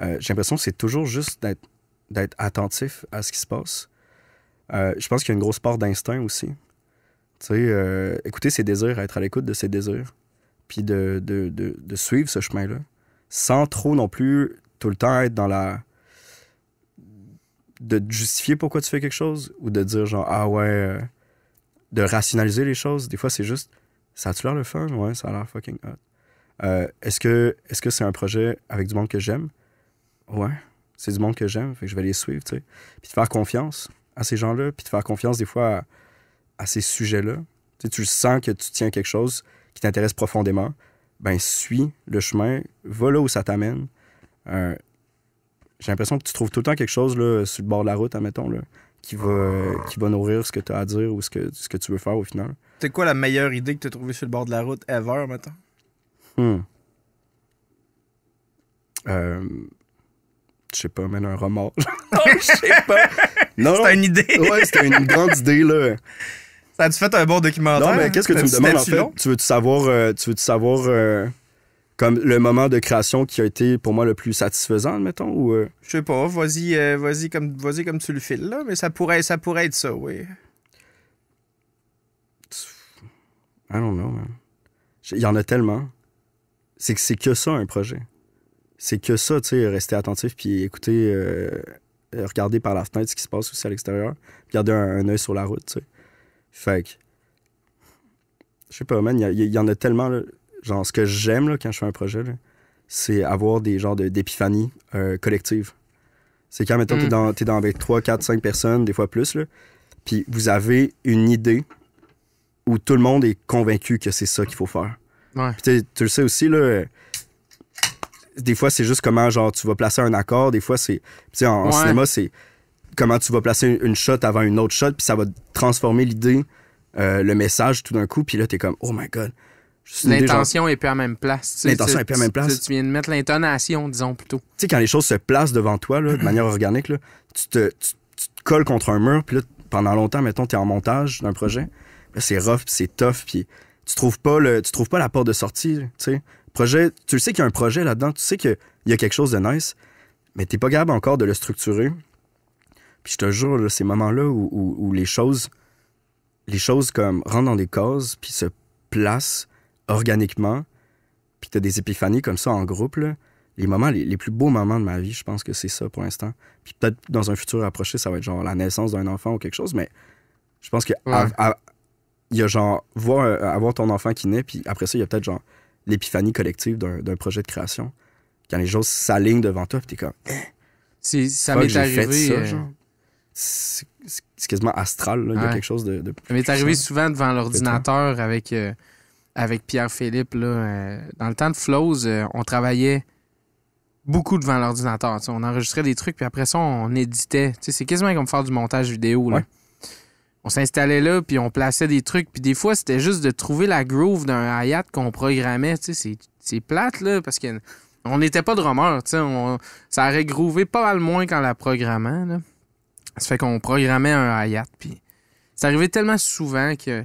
Euh, j'ai l'impression que c'est toujours juste d'être attentif à ce qui se passe. Euh, je pense qu'il y a une grosse part d'instinct aussi. Tu sais, écouter ses désirs, être à l'écoute de ses désirs, puis de, de, de, de suivre ce chemin-là, sans trop non plus tout le temps être dans la. de justifier pourquoi tu fais quelque chose ou de dire genre, ah ouais, euh, de rationaliser les choses. Des fois, c'est juste, ça a-tu l'air le fun? Ouais, ça a l'air fucking hot. Euh, est-ce que c'est -ce c'est un projet avec du monde que j'aime? Ouais, c'est du monde que j'aime, fait que je vais les suivre, tu sais. Puis de faire confiance à ces gens-là, puis de faire confiance des fois à, ces sujets-là. Tu, tu sens que tu tiens quelque chose qui t'intéresse profondément, ben suis le chemin, va là où ça t'amène, j'ai l'impression que tu trouves tout le temps quelque chose là, sur le bord de la route, admettons, là, qui, va, qui va nourrir ce que tu as à dire ou ce que, ce que tu veux faire au final.
C'est quoi la meilleure idée que tu as trouvée sur le bord de la route ever, mettons?
Hum... Euh, je sais pas, même un remords. non, oh, je sais pas. Non, c'était une idée. ouais, c'était une grande idée, là. Ça a-tu fait un bon documentaire? Non, mais qu'est-ce que tu me demandes, en fait? Tu veux-tu savoir, euh, tu veux savoir euh, comme le moment de création qui a été pour moi le plus satisfaisant, mettons ou euh?
Je sais pas, vas-y euh, comme comme tu le files là, mais ça pourrait ça pourrait être ça, oui.
I don't know, man. Il y en a tellement. C'est que c'est que ça un projet. C'est que ça, tu sais, rester attentif puis écouter euh, regarder par la fenêtre ce qui se passe aussi à l'extérieur, garder un, œil sur la route, tu sais. Fait que je sais pas, man, il y, y, en a tellement. Là genre, ce que j'aime quand je fais un projet, c'est avoir des genres d'épiphanie euh, collective. C'est quand, mettons, t'es mm. dans, es dans avec 3, 4, 5 personnes, des fois plus, là, puis vous avez une idée où tout le monde est convaincu que c'est ça qu'il faut faire. Tu le sais aussi, là, des fois, c'est juste comment genre tu vas placer un accord. Des fois, c'est. En, cinéma, c'est comment tu vas placer une, shot avant une autre shot, puis ça va transformer l'idée, euh, le message tout d'un coup, puis là, t'es comme, oh my god, L'intention
est plus à même place. L'intention est plus à même place. Tu viens de mettre l'intonation,
disons plutôt. Tu sais, quand les choses se placent devant toi, là, de manière organique, là, tu, te, colles contre un mur, puis là, pendant longtemps, mettons, tu es en montage d'un projet. C'est rough, c'est tough, puis tu trouves pas le, tu trouves pas la porte de sortie. Tu sais. Projet, tu sais qu'il y a un projet là-dedans, tu sais qu'il y a quelque chose de nice, mais t'es pas capable encore de le structurer. Puis je te jure, ces moments-là où, les choses, les choses comme rentrent dans des causes, puis se placent, organiquement, puis t'as des épiphanies comme ça en groupe, Les moments, les, plus beaux moments de ma vie, je pense que c'est ça pour l'instant. Puis peut-être dans un futur approché, ça va être genre la naissance d'un enfant ou quelque chose, mais je pense que y a genre voir, euh, avoir ton enfant qui naît, puis après ça, il y a peut-être genre l'épiphanie collective d'un projet de création. Quand les choses s'alignent devant toi, puis t'es comme. Hein? ça m'est arrivé. Euh, c'est quasiment astral, là. il y a quelque chose de, Ça m'est arrivé
souvent devant hein. l'ordinateur avec. Euh, avec Pierre-Philippe. Euh, dans le temps de Flows, euh, on travaillait beaucoup devant l'ordinateur. On enregistrait des trucs, puis après ça, on éditait. C'est quasiment comme faire du montage vidéo. On s'installait là, puis on plaçait des trucs. Puis des fois, c'était juste de trouver la groove d'un hi qu'on programmait. C'est plate, là, parce qu'on n'était pas drummer. ça aurait groové pas mal moins qu'en la programmant. Là. Ça fait qu'on programmait un hi Puis ça arrivait tellement souvent que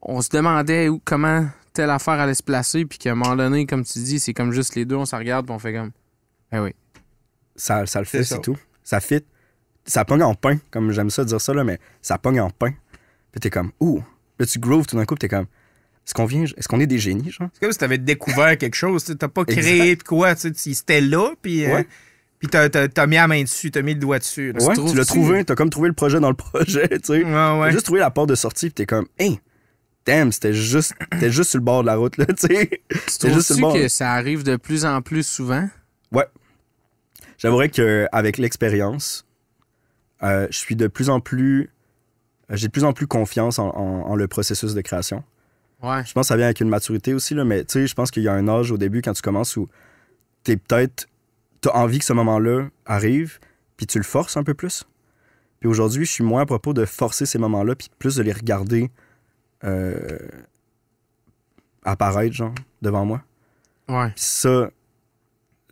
on se demandait comment l'affaire affaire allait se placer, puis qu'à un moment donné, comme tu dis, c'est comme juste les deux, on se regarde, puis on fait comme.
Ben oui. Ça, ça le fait, c'est tout. Ça fit. Ça pogne en pain, comme j'aime ça dire ça, là, mais ça pogne en pain. Puis t'es comme, ouh. Là, tu grooves tout d'un coup, puis t'es comme, est-ce qu'on vient, est-ce qu'on est des génies, genre? C'est
comme si t'avais découvert quelque chose, t'as pas créé
de quoi, tu c'était
là, puis. Euh, puis t'as, as, mis la main dessus, t'as mis le doigt dessus. Ouais, tu, l'as trouvé,
t'as comme trouvé le projet dans le projet, tu sais. juste trouvé la porte de sortie, puis t'es comme, hein, damn, c'était juste, t'es juste sur le bord de la route, tu sais. Tu juste que
ça arrive de plus en plus souvent?
Ouais. J'avouerais qu'avec l'expérience, euh, je suis de plus en plus. J'ai de plus en plus confiance en, le processus de création. Ouais. Je pense que ça vient avec une maturité aussi, là, mais tu sais, je pense qu'il y a un âge au début quand tu commences où t'es peut-être. T'as envie que ce moment-là arrive, puis tu le forces un peu plus. Puis aujourd'hui, je suis moins à propos de forcer ces moments-là, puis plus de les regarder euh, apparaître, genre, devant moi. Ouais. ça,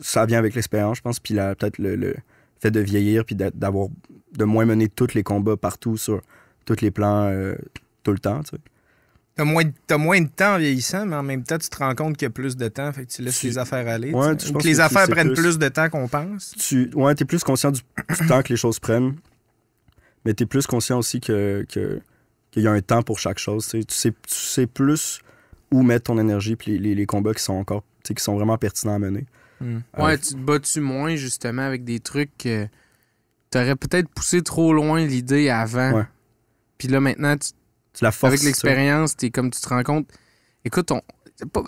ça vient avec l'expérience, je pense, puis peut-être le, fait de vieillir, puis d'avoir, de moins mener tous les combats partout sur tous les plans euh, tout le temps, tu
T'as moins, moins de temps en vieillissant, mais en même temps, tu te rends compte qu'il y a plus de temps, fait que tu laisses les affaires aller. les affaires prennent plus... de temps qu'on pense.
Tu ouais, es plus conscient du, temps que les choses prennent, mais t'es plus conscient aussi que il y a un temps pour chaque chose. Tu sais, plus où mettre ton énergie puis les, combats qui sont encore qui sont vraiment pertinents à mener.
Hmm. Euh, ouais, tu te bats-tu moins justement avec des trucs que t'aurais peut-être poussé trop loin l'idée avant. Ouais. Puis là maintenant, tu, la avec l'expérience, comme tu te rends compte. Écoute, on...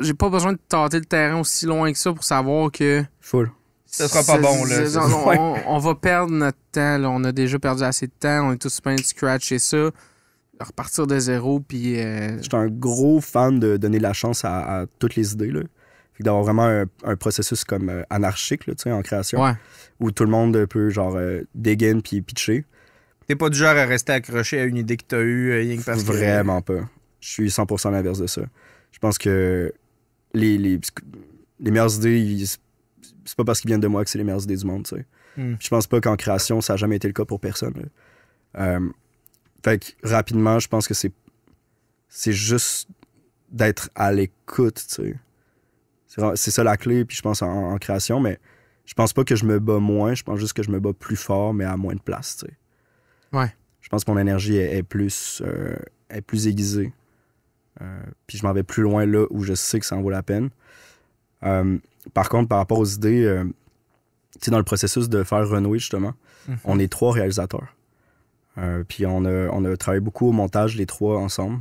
j'ai pas besoin de tenter le terrain aussi loin que ça pour savoir que.
Full. Ça sera pas bon, là.
On, va perdre notre temps, On a déjà perdu assez de temps. On est
tous peints de scratch et ça repartir de zéro. Puis. Euh, J'étais un gros fan de donner la chance à, toutes les idées. Là d'avoir vraiment un, processus comme euh, anarchique là, en création ouais. où tout le monde peut genre euh, dégainer puis pitcher. T'es pas du
genre à rester accroché à une idée que t'as eue rien que parce Vraiment
pas. Je suis 100% l'inverse de ça. Je pense que les, les, les meilleures idées, c'est pas parce qu'ils viennent de moi que c'est les meilleures idées du monde. sais. Hmm. Je pense pas qu'en création, ça a jamais été le cas pour personne. Fait que rapidement, je pense que c'est c'est juste d'être à l'écoute, tu sais. C'est ça la clé, puis je pense en, création, mais je pense pas que je me bats moins, je pense juste que je me bats plus fort, mais à moins de place, tu sais. Ouais. Je pense que mon énergie est, plus, euh, plus aiguisée. Euh, puis je m'en vais plus loin là où je sais que ça en vaut la peine. Euh, par contre, par rapport aux idées, tu sais, dans le processus de faire Renouer, justement, mhm. on est trois réalisateurs. Euh, puis on a, on a travaillé beaucoup au montage, les trois ensemble.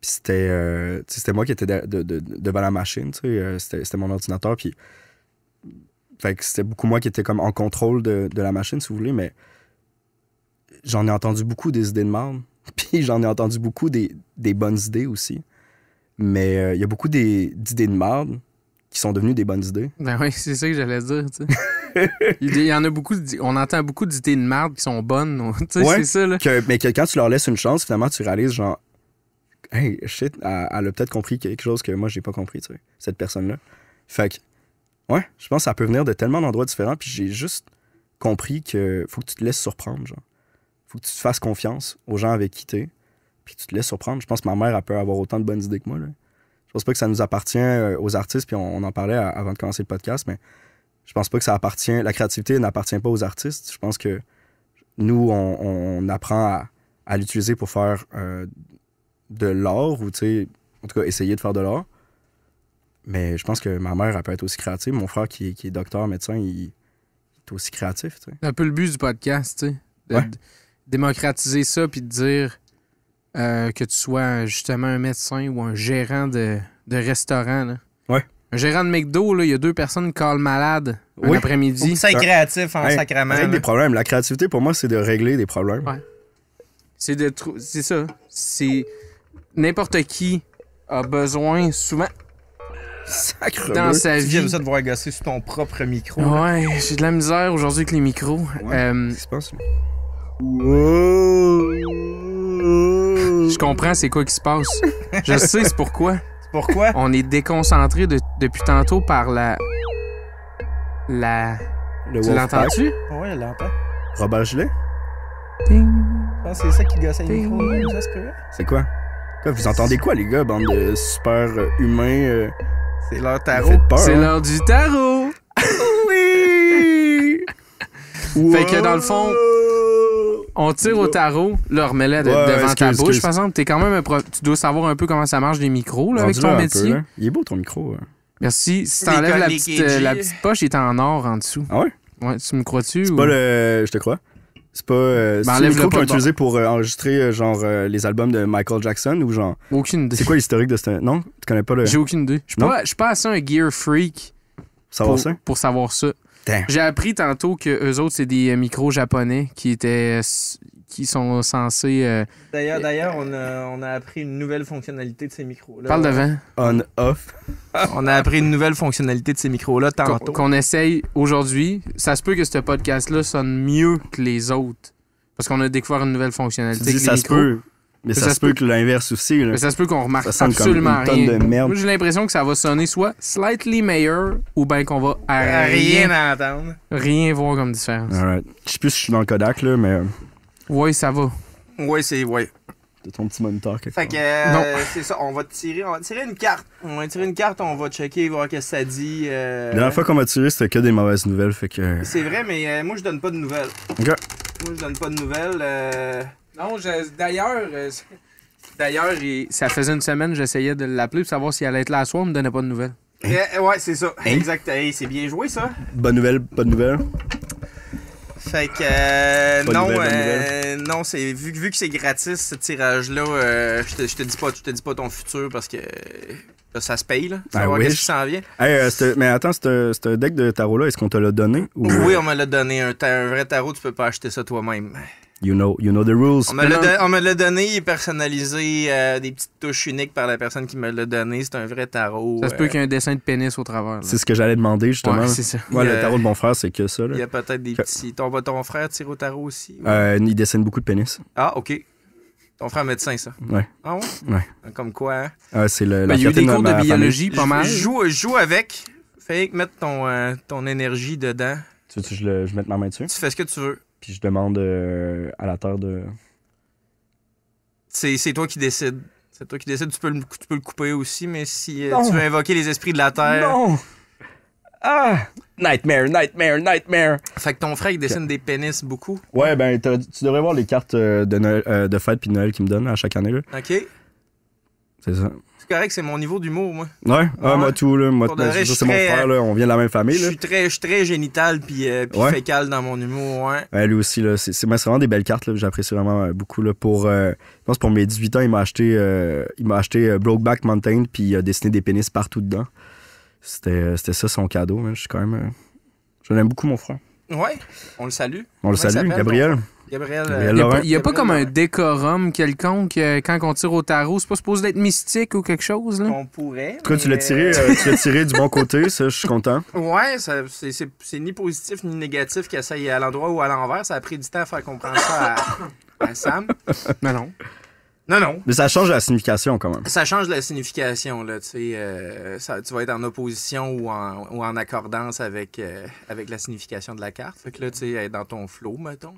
Puis c'était, euh, moi qui étais devant la machine, tu sais. Euh, c'était, mon ordinateur. Puis fait que c'était beaucoup moi qui étais comme en contrôle de, la machine, si vous voulez, mais j'en ai entendu beaucoup des idées de merde. Puis j'en ai entendu beaucoup des, bonnes idées aussi. Mais il y a beaucoup d'idées de merde qui sont devenues des bonnes idées.
Ben oui, c'est ça que j'allais dire, tu sais il y en a beaucoup, on entend beaucoup d'idées de merde qui sont bonnes. c'est ça,
mais que quand tu leur laisses une chance, finalement, tu réalises, genre, hey, shit, elle, a peut-être compris quelque chose que moi, j'ai pas compris, tu sais, cette personne-là. Fait que, ouais, je pense que ça peut venir de tellement d'endroits différents, puis j'ai juste compris que faut que tu te laisses surprendre, genre. Faut que tu te fasses confiance aux gens avec qui t'es, puis tu te laisses surprendre. Je pense que ma mère, elle peut avoir autant de bonnes idées que moi, Je pense pas que ça nous appartient euh, aux artistes, puis on, en parlait avant de commencer le podcast, mais je pense pas que ça appartient. La créativité n'appartient pas aux artistes. Je pense que nous, on, apprend à, l'utiliser pour faire euh, de l'art ou, tu sais, en tout cas, essayer de faire de l'art. Mais je pense que ma mère, elle peut être aussi créative. Mon frère, qui, est docteur, médecin, il, est aussi créatif. C'est
un peu le but du podcast, tu sais. De démocratiser ça puis de dire euh, que tu sois justement un médecin ou un gérant de, restaurant. Là. Ouais. Un gérant de McDo, il y a deux personnes qui callent malade laprès après-midi. C'est euh, créatif en sacrement. hey, sacrament. des
problèmes. La créativité, pour moi, c'est de régler des problèmes. Ouais.
C'est de C'est ça. C'est. N'importe qui a besoin, souvent.
Sacrement. Dans sa vie. J'aime ça de voir gosser sur ton propre micro.
Ouais, j'ai de la misère aujourd'hui avec les micros. Euh, Qu'est-ce qui se passe, Je comprends c'est quoi qui se passe. Je sais c'est pourquoi. Pourquoi? On est déconcentré depuis tantôt par la.
La. tu l'entends-tu? Oui, elle l'entend. Robert Gillet?
Ding. Ah, c'est ça qui gosse à micro,
C'est quoi? Vous entendez quoi, les gars, bande de super euh, humains? Euh? C'est l'heure tarot. C'est hein? l'heure du
tarot! oui! Fait que dans le fond on tire au tarot. leur remets devant ta bouche, par exemple. T'es quand même Tu dois savoir un peu comment ça marche les micros là, avec ton métier. Hein.
il est beau ton micro. Hein.
Merci. Si t'enlèves la, petite, euh, la petite poche, il est en or en dessous. Ah ouais? Ouais, tu me crois-tu? C'est pas le. Je te
crois. C'est pas. Euh, ben, le micro qu'on ont utilisé pour euh, enregistrer genre les albums de Michael Jackson ou genre. Aucune idée. C'est quoi l'historique de ce. Non, tu connais pas le. J'ai aucune idée. Je suis
pas, assez un gear freak.
Pour savoir ça.
J'ai appris tantôt que eux autres, c'est des euh, micros japonais qui étaient euh, qui sont censés. Euh,
d'ailleurs, d'ailleurs, on a, appris une nouvelle fonctionnalité de ces micros-là. Parle devant.
On-off. on a appris une nouvelle fonctionnalité de ces micros-là tantôt. Qu'on essaye aujourd'hui. Ça se peut que ce podcast-là sonne mieux que les autres. Parce qu'on a découvert une nouvelle fonctionnalité. Dis, mais ça, se peut que
l'inverse aussi. Là. Mais ça se peut qu'on remarque ça absolument comme une Tonne Moi,
j'ai l'impression que ça va sonner soit slightly meilleur ou bien qu'on va rien,
entendre.
Rien voir comme différence. Alright. Je sais plus si je suis dans le Kodak, là, mais. Euh, oui, ça va. Oui, c'est. Oui. T'as ton petit moniteur quelque Fait
que. Euh, c'est ça, on va tirer, on va tirer une carte. On va tirer une carte, on va checker, voir ce que ça dit. Euh. La dernière fois qu'on
va tiré, c'était que des mauvaises nouvelles, fait que. Euh, c'est
vrai, mais moi, je donne pas de nouvelles. Ok. Moi, je donne pas de nouvelles. Non, d'ailleurs, euh, d'ailleurs,
ça faisait une semaine, j'essayais de l'appeler pour savoir s'il allait être là à soir, on me donnait pas de nouvelles.
Hein? Eh, eh, ouais, c'est ça. Hein? Exact. Eh, c'est bien joué, ça.
Bonne
nouvelle, bonne nouvelle. Fait
que euh, euh, non, c'est vu, que c'est gratis ce tirage-là, je, te, te dis pas, te dis pas ton futur parce que ça se paye, là. Tu ce qui s'en vient.
mais attends, c'est un deck de tarot-là, est-ce qu'on te l'a donné? Oui,
on me l'a donné. un, vrai tarot, tu peux pas acheter ça toi-même.
You know, you know the rules. On me,
l'a, donné, il est personnalisé, euh, des petites touches uniques par la personne qui me l'a donné. C'est un vrai tarot. Ça se peut euh. qu'il y ait un dessin de pénis au
travers. C'est ce
que j'allais demander, justement. Ouais, c'est ça. le tarot de mon frère, c'est que ça. Là. Il y
a peut-être des petits. Ton, ton frère tire au tarot aussi
euh, Il dessine beaucoup de pénis.
Ah, OK. Ton frère médecin, ça. Ouais. Ah ouais? Ah, comme quoi.
Ah, c'est le. Ben, il y a eu des cours de, biologie, pas mal. joue,
joue avec. Fais mettre ton, ton énergie dedans.
Tu veux que je, je mette ma main dessus? Tu fais ce que tu veux. Puis je demande euh, à la terre de.
C'est toi qui décides. C'est toi qui décides. Tu peux, le, couper aussi, mais si euh, tu veux invoquer les esprits de la terre. Non! Ah! Nightmare, nightmare, nightmare! Fait que ton frère, il dessine des pénis beaucoup.
Ouais, ben, tu devrais voir les cartes euh, de, de fête puis de Noël qu'il me donne à chaque année. Là. OK. C'est ça.
C'est correct, c'est mon niveau d'humour, moi.
Ouais, ouais, ah moi tout, là. Moi, ben, c'est mon frère, là. On vient de la même famille, là.
Je suis très, génital puis, euh, fécal dans mon humour, ouais.
ouais lui aussi, là. C'est vraiment des belles cartes, là. J'apprécie vraiment euh, beaucoup, là. Pour, euh, je pense, pour mes 18 ans, il m'a acheté, il m'a acheté Brokeback Mountain, puis il a dessiné des pénis partout dedans. C'était ça son cadeau, hein, Je suis quand même. je l'aime beaucoup, mon frère.
Ouais, on le salue. On le salue, Gabriel. Gabriel. Euh, il n'y a, pas
comme un décorum quelconque euh, quand on tire au tarot. C'est pas supposé d'être mystique ou quelque chose. On
pourrait. En euh, tu l'as tiré, du bon
côté, ça, je suis content.
Ouais, c'est ni positif ni négatif qu'il essaye à l'endroit ou à l'envers. Ça a pris du temps à faire comprendre ça à, Sam.
Mais non. Non, non. Mais ça change la signification quand même.
Ça change la signification, là. Tu, sais, ça, tu vas être en opposition ou en, ou en accordance avec, avec la signification de la carte. Fait que là, tu sais, dans ton flow, mettons.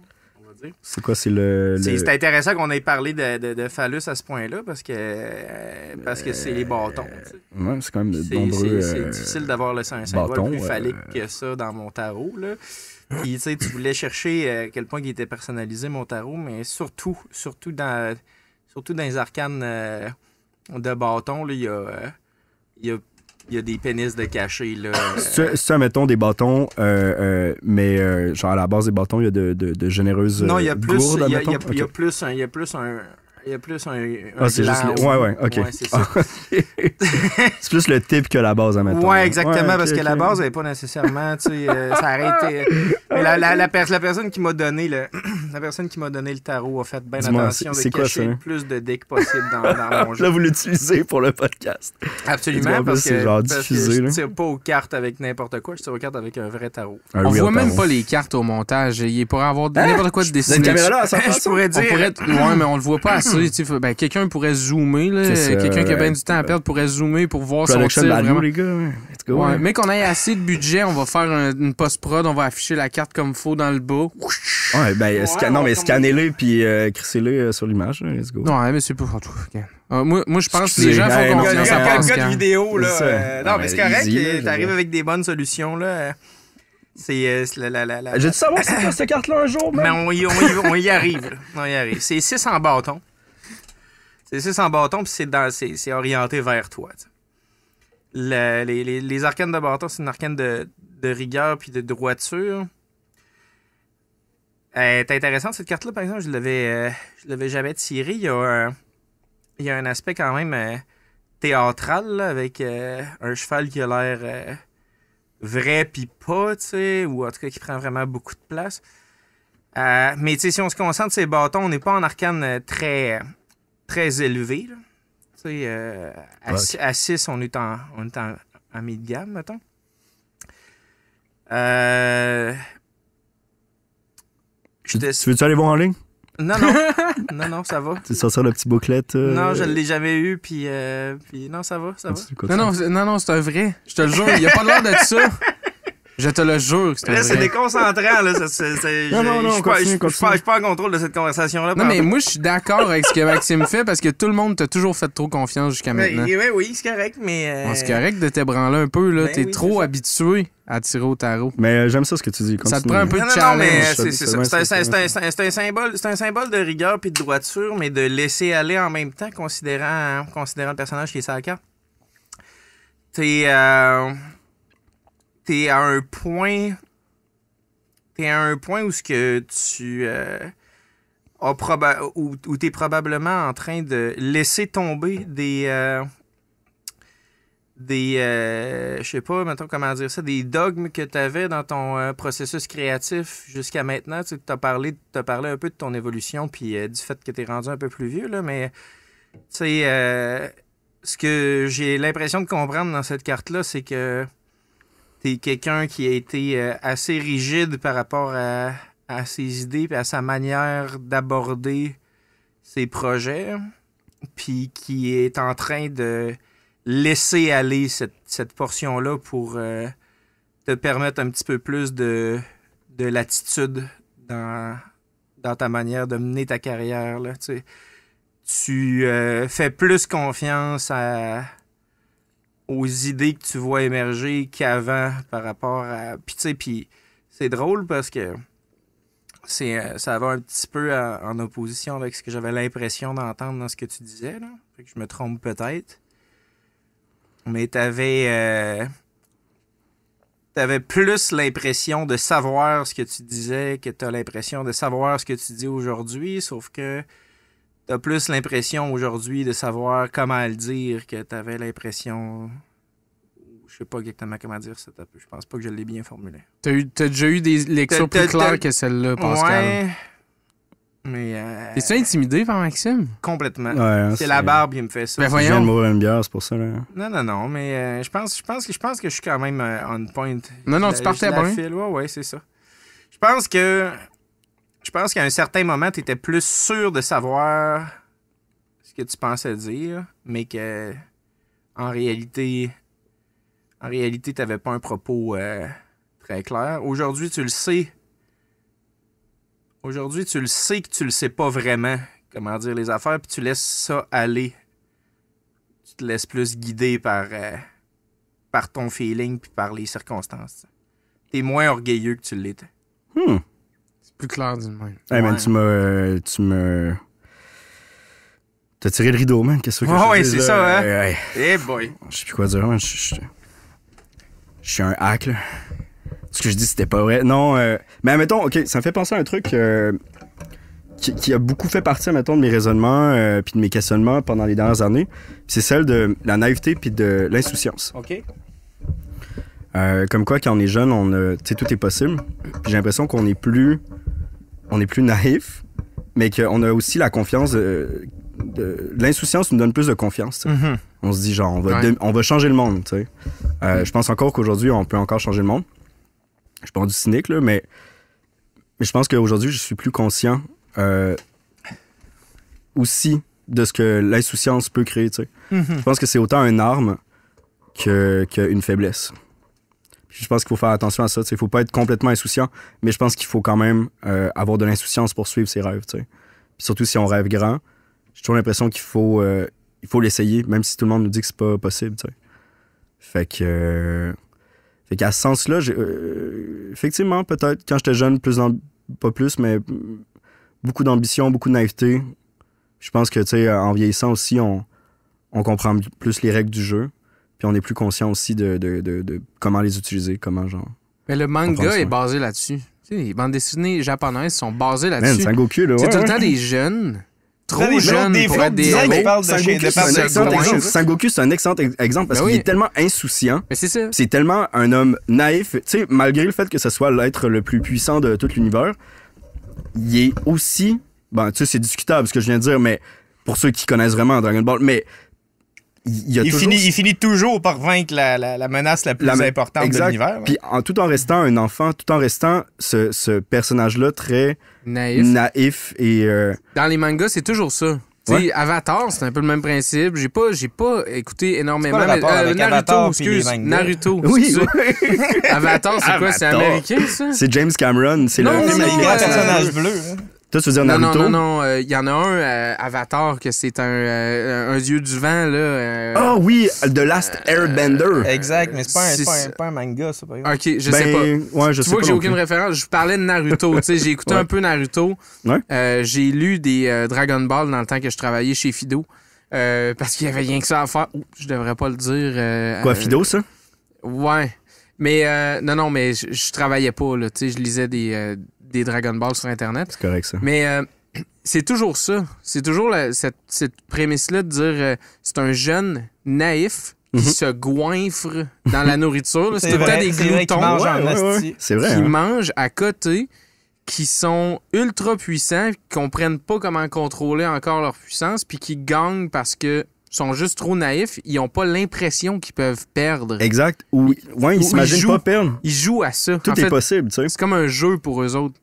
C'est quoi, c'est le. C'est
intéressant qu'on ait parlé de, phallus à ce point-là parce que parce que c'est les bâtons.
Euh, ouais, c'est quand même nombreux. C'est euh, difficile d'avoir le un symbole plus phallique
euh, que ça dans mon tarot. Là. Puis, tu voulais chercher à quel point il était personnalisé, mon tarot, mais surtout, surtout dans, surtout dans les arcanes de bâton, il y a, y a il y a des pénis de cachés. Là. Ça,
mettons des bâtons, euh, euh mais euh, genre à la base des bâtons, il y a de, de, généreuses. Non, il y a plus. Il y, a,
plus, un, y a plus un, il y a plus un. ah, c'est juste. Ouais, ouais, ok. Ouais, ah,
c'est plus le type que la base à mettre. Ouais, exactement, parce que la base elle
n'est pas nécessairement. tu sais, euh, ça a mais la, la, personne qui m'a donné le, la personne qui m'a donné le tarot a fait bien attention de cacher le hein? plus de decks possible dans, dans mon jeu. Là, vous
l'utilisez pour le podcast. Absolument, parce que, genre diffusé, tire
pas aux cartes avec n'importe quoi, je tire aux cartes avec un vrai tarot. On On voit même
pas les cartes au montage. Il pourrait avoir hein? n'importe quoi de dessiné. Hein? on pourrait ça dire. Ouais, mais on le voit pas Hmm. Ben, quelqu'un pourrait zoomer, quelqu'un qui a bien du temps à perdre pourrait zoomer pour voir Production son tir. vraiment. les gars.
Let's go,
Mais qu'on ait assez de budget, on va faire une post-prod, on va afficher la carte comme faut dans le bas.
Ouais, ben, non, mais scannez-le puis euh, crissez-le euh, sur l'image. Let's go. Non, mais c'est pas
ah, moi, moi, je pense que les gens font confiance à
de vidéo, là, euh, non, mais c'est correct, t'arrives avec des bonnes solutions, là. Euh, c'est la, la, la, la... J'ai dû savoir
cette carte-là un jour, Mais ben, on y, arrive.
on y arrive. C'est 6 en bâton. C'est c'est en bâton, puis c'est, orienté vers toi. les, les, arcanes de bâton, c'est une arcane de, rigueur puis de droiture. Elle euh, est intéressante, cette carte-là, par exemple. Je l'avais, euh, je l'avais jamais tirée. Il y a un, il y a un aspect quand même euh, théâtral, avec un cheval qui a l'air vrai puis pas, tu sais, ou en tout cas qui prend vraiment beaucoup de place. mais si on se concentre sur les bâtons, on n'est pas en arcane très, très élevé. Là. Tu sais, euh, à, 6, on est en, on est en, mid-gamme, mettons. Euh,
tu veux-tu aller voir en ligne?
Non, non. non, non, ça va.
Tu sortir le petit bouclette. Euh, non, je ne l'ai
jamais eu, puis, puis, non, ça va, ça ah, va. Non, non, non, non
c'est un vrai. Je te le jure, il n'y a pas l'air d'être ça. Je te le jure
que c'est Là, c'est déconcentrant, là. non, non, non, Je suis pas en contrôle de cette conversation-là. Non, mais
moi, je suis d'accord avec ce que Maxime fait parce que tout le monde t'a toujours fait trop confiance jusqu'à ben, maintenant. Oui,
oui, c'est correct, mais. Euh, c'est correct
de t'ébranler un peu, là. Ben T'es trop habitué à tirer au tarot. Mais euh, j'aime
ça ce que tu dis. Ça te prend un peu de challenge. C'est
un symbole, c'est un symbole de rigueur puis de droiture, mais de laisser aller en même temps, considérant, considérant le personnage qui est sa T'es euh, t'es à un point. T'es à un point où ce que tu. Euh, probablement en train de laisser tomber des. Euh, des. Euh, sais pas, maintenant comment dire ça, des dogmes que t'avais dans ton euh, processus créatif jusqu'à maintenant. Tu t'as parlé, as parlé un peu de ton évolution, puis du fait que t'es rendu un peu plus vieux, là, mais. Tu ce que j'ai l'impression de comprendre dans cette carte-là, c'est que c'est quelqu'un qui a été euh, assez rigide par rapport à, ses idées et à sa manière d'aborder ses projets, puis qui est en train de laisser aller cette, portion-là pour euh, te permettre un petit peu plus de, de latitude dans, dans ta manière de mener ta carrière. Là, tu, euh, fais plus confiance à, aux idées que tu vois émerger qu'avant par rapport à. Puis tu sais, puis c'est drôle parce que c'est euh, ça va un petit peu euh, en opposition avec ce que j'avais l'impression d'entendre dans ce que tu disais. que je me trompe peut-être. Mais t'avais. Euh, t'avais plus l'impression de savoir ce que tu disais que tu as l'impression de savoir ce que tu dis aujourd'hui, sauf que T'as plus l'impression aujourd'hui de savoir comment le dire que t'avais l'impression. Je sais pas exactement comment dire ça. Je pense pas que je l'ai bien formulé. T'as,
as déjà eu des lectures plus claires que celle-là, Pascal? Ouais.
Mais. Euh...
T'es-tu
intimidé par Maxime? Complètement. Hein, c'est la barbe, qui me fait ça. Mais voyons. Je viens de une bière, pour ça. Hein.
Non, non, non, mais euh, je, pense, je, pense que, je pense que je suis quand même euh, on point. Non, non, tu partais à la ouais, c'est ça. Je pense que je pense qu'à un certain moment, tu étais plus sûr de savoir ce que tu pensais dire, mais que en réalité, en réalité, tu n'avais pas un propos euh, très clair. Aujourd'hui, tu le sais. Aujourd'hui, tu le sais que tu le sais pas vraiment comment dire les affaires, puis tu laisses ça aller. Tu te laisses plus guider par, euh, par ton feeling puis par les circonstances. es moins orgueilleux que tu l'étais. Hmm plus clair du même. Hey,
tu me. Euh, tu me. T'as tiré le rideau, man. Qu'est-ce que oh, ouais, c'est ça, hein? Ouais. Hey eh, boy. Je sais plus quoi dire, man. Je, suis un hack, là. Ce que je dis, c'était pas vrai. Non, euh, mais mettons, OK, ça me fait penser à un truc euh, qui, a beaucoup fait partie, mettons, de mes raisonnements puis de mes questionnements pendant les dernières années. C'est celle de la naïveté puis de l'insouciance. OK. comme quoi, quand on est jeune, on, tout est possible. J'ai l'impression qu'on est plus on est plus naïf, mais qu'on a aussi la confiance. l'insouciance nous donne plus de confiance. Mm-hmm. On se dit, genre, on va, on va changer le monde. Euh, je pense encore qu'aujourd'hui, on peut encore changer le monde. Je suis pas du cynique, mais, je pense qu'aujourd'hui, je suis plus conscient euh, aussi de ce que l'insouciance peut créer. Mm-hmm. Je pense que c'est autant une arme qu'une faiblesse. Je pense qu'il faut faire attention à ça. Il faut pas être complètement insouciant, mais je pense qu'il faut quand même euh, avoir de l'insouciance pour suivre ses rêves. surtout si on rêve grand, j'ai toujours l'impression qu'il faut euh, il faut l'essayer, même si tout le monde nous dit que c'est pas possible. Fait que. Euh, qu'à ce sens-là, effectivement, peut-être, quand j'étais jeune, plus pas plus, mais beaucoup d'ambition, beaucoup de naïveté. Je pense que, tu sais, en vieillissant aussi, on comprend plus les règles du jeu. Puis on est plus conscient aussi de, de, de, comment les utiliser, comment genre.
Mais le manga est basé là-dessus. les bandes dessinées japonaises sont basées là-dessus. C'est ouais, ouais. tout le temps des jeunes
trop des jeune des pour être des héros. De Sangoku, c'est un excellent e-, exemple parce ben qu'il est tellement insouciant. C'est tellement un homme naïf. Tu sais, malgré le fait que ce soit l'être le plus puissant de tout l'univers, il est aussi. Bon, tu sais, c'est discutable ce que je viens de dire, mais pour ceux qui connaissent vraiment Dragon Ball, mais il,
finit, toujours par vaincre la, la, menace la plus importante de l'univers.
Puis en, tout en restant un enfant, tout en restant ce, ce personnage-là très naïf, et... Euh,
Dans les
mangas, c'est toujours ça. Avatar, c'est un peu le même principe. J'ai pas, j'ai pas écouté énormément. Pas le euh, avec Naruto, Avatar, excuse. Naruto. Oui. Avatar, c'est quoi C'est américain, ça
C'est James Cameron. C'est le, non, non, euh, personnage bleu. Hein tu Naruto? Non, non,
non. Euh, il y en a un, euh, Avatar, que c'est euh, un, dieu du vent, là. Ah
oui, The
Last Airbender. exact, mais c'est pas, un, manga, ça, par OK, je ben, sais pas. je vois que j'ai aucune
référence. Je parlais de Naruto, tu sais. J'ai écouté un peu Naruto. Ouais. j'ai lu des Dragon Ball dans le temps que je travaillais chez Fido. parce qu'il y avait rien que ça à faire. Ouh, je devrais pas le dire. Quoi, Fido, ça? Ouais. Mais non, non, mais je, travaillais pas, là. Tu sais, je lisais des, des Dragon Ball sur Internet. C'est correct, ça. Mais euh, c'est toujours ça. C'est toujours cette, prémisse-là de dire euh, c'est un jeune naïf qui mhm. se goinfre dans la nourriture. C'est tout le des gloutons C'est vrai, qui hein. mangent à côté, qui sont ultra puissants, qui comprennent pas comment contrôler encore leur puissance, puis qui gagnent parce que sont juste trop naïfs, ils n'ont pas l'impression qu'ils peuvent perdre.
Exact. Ou, ouais, ils s'imaginent pas perdre. Ils jouent à ça. Tout est possible,
C'est comme un jeu pour eux autres.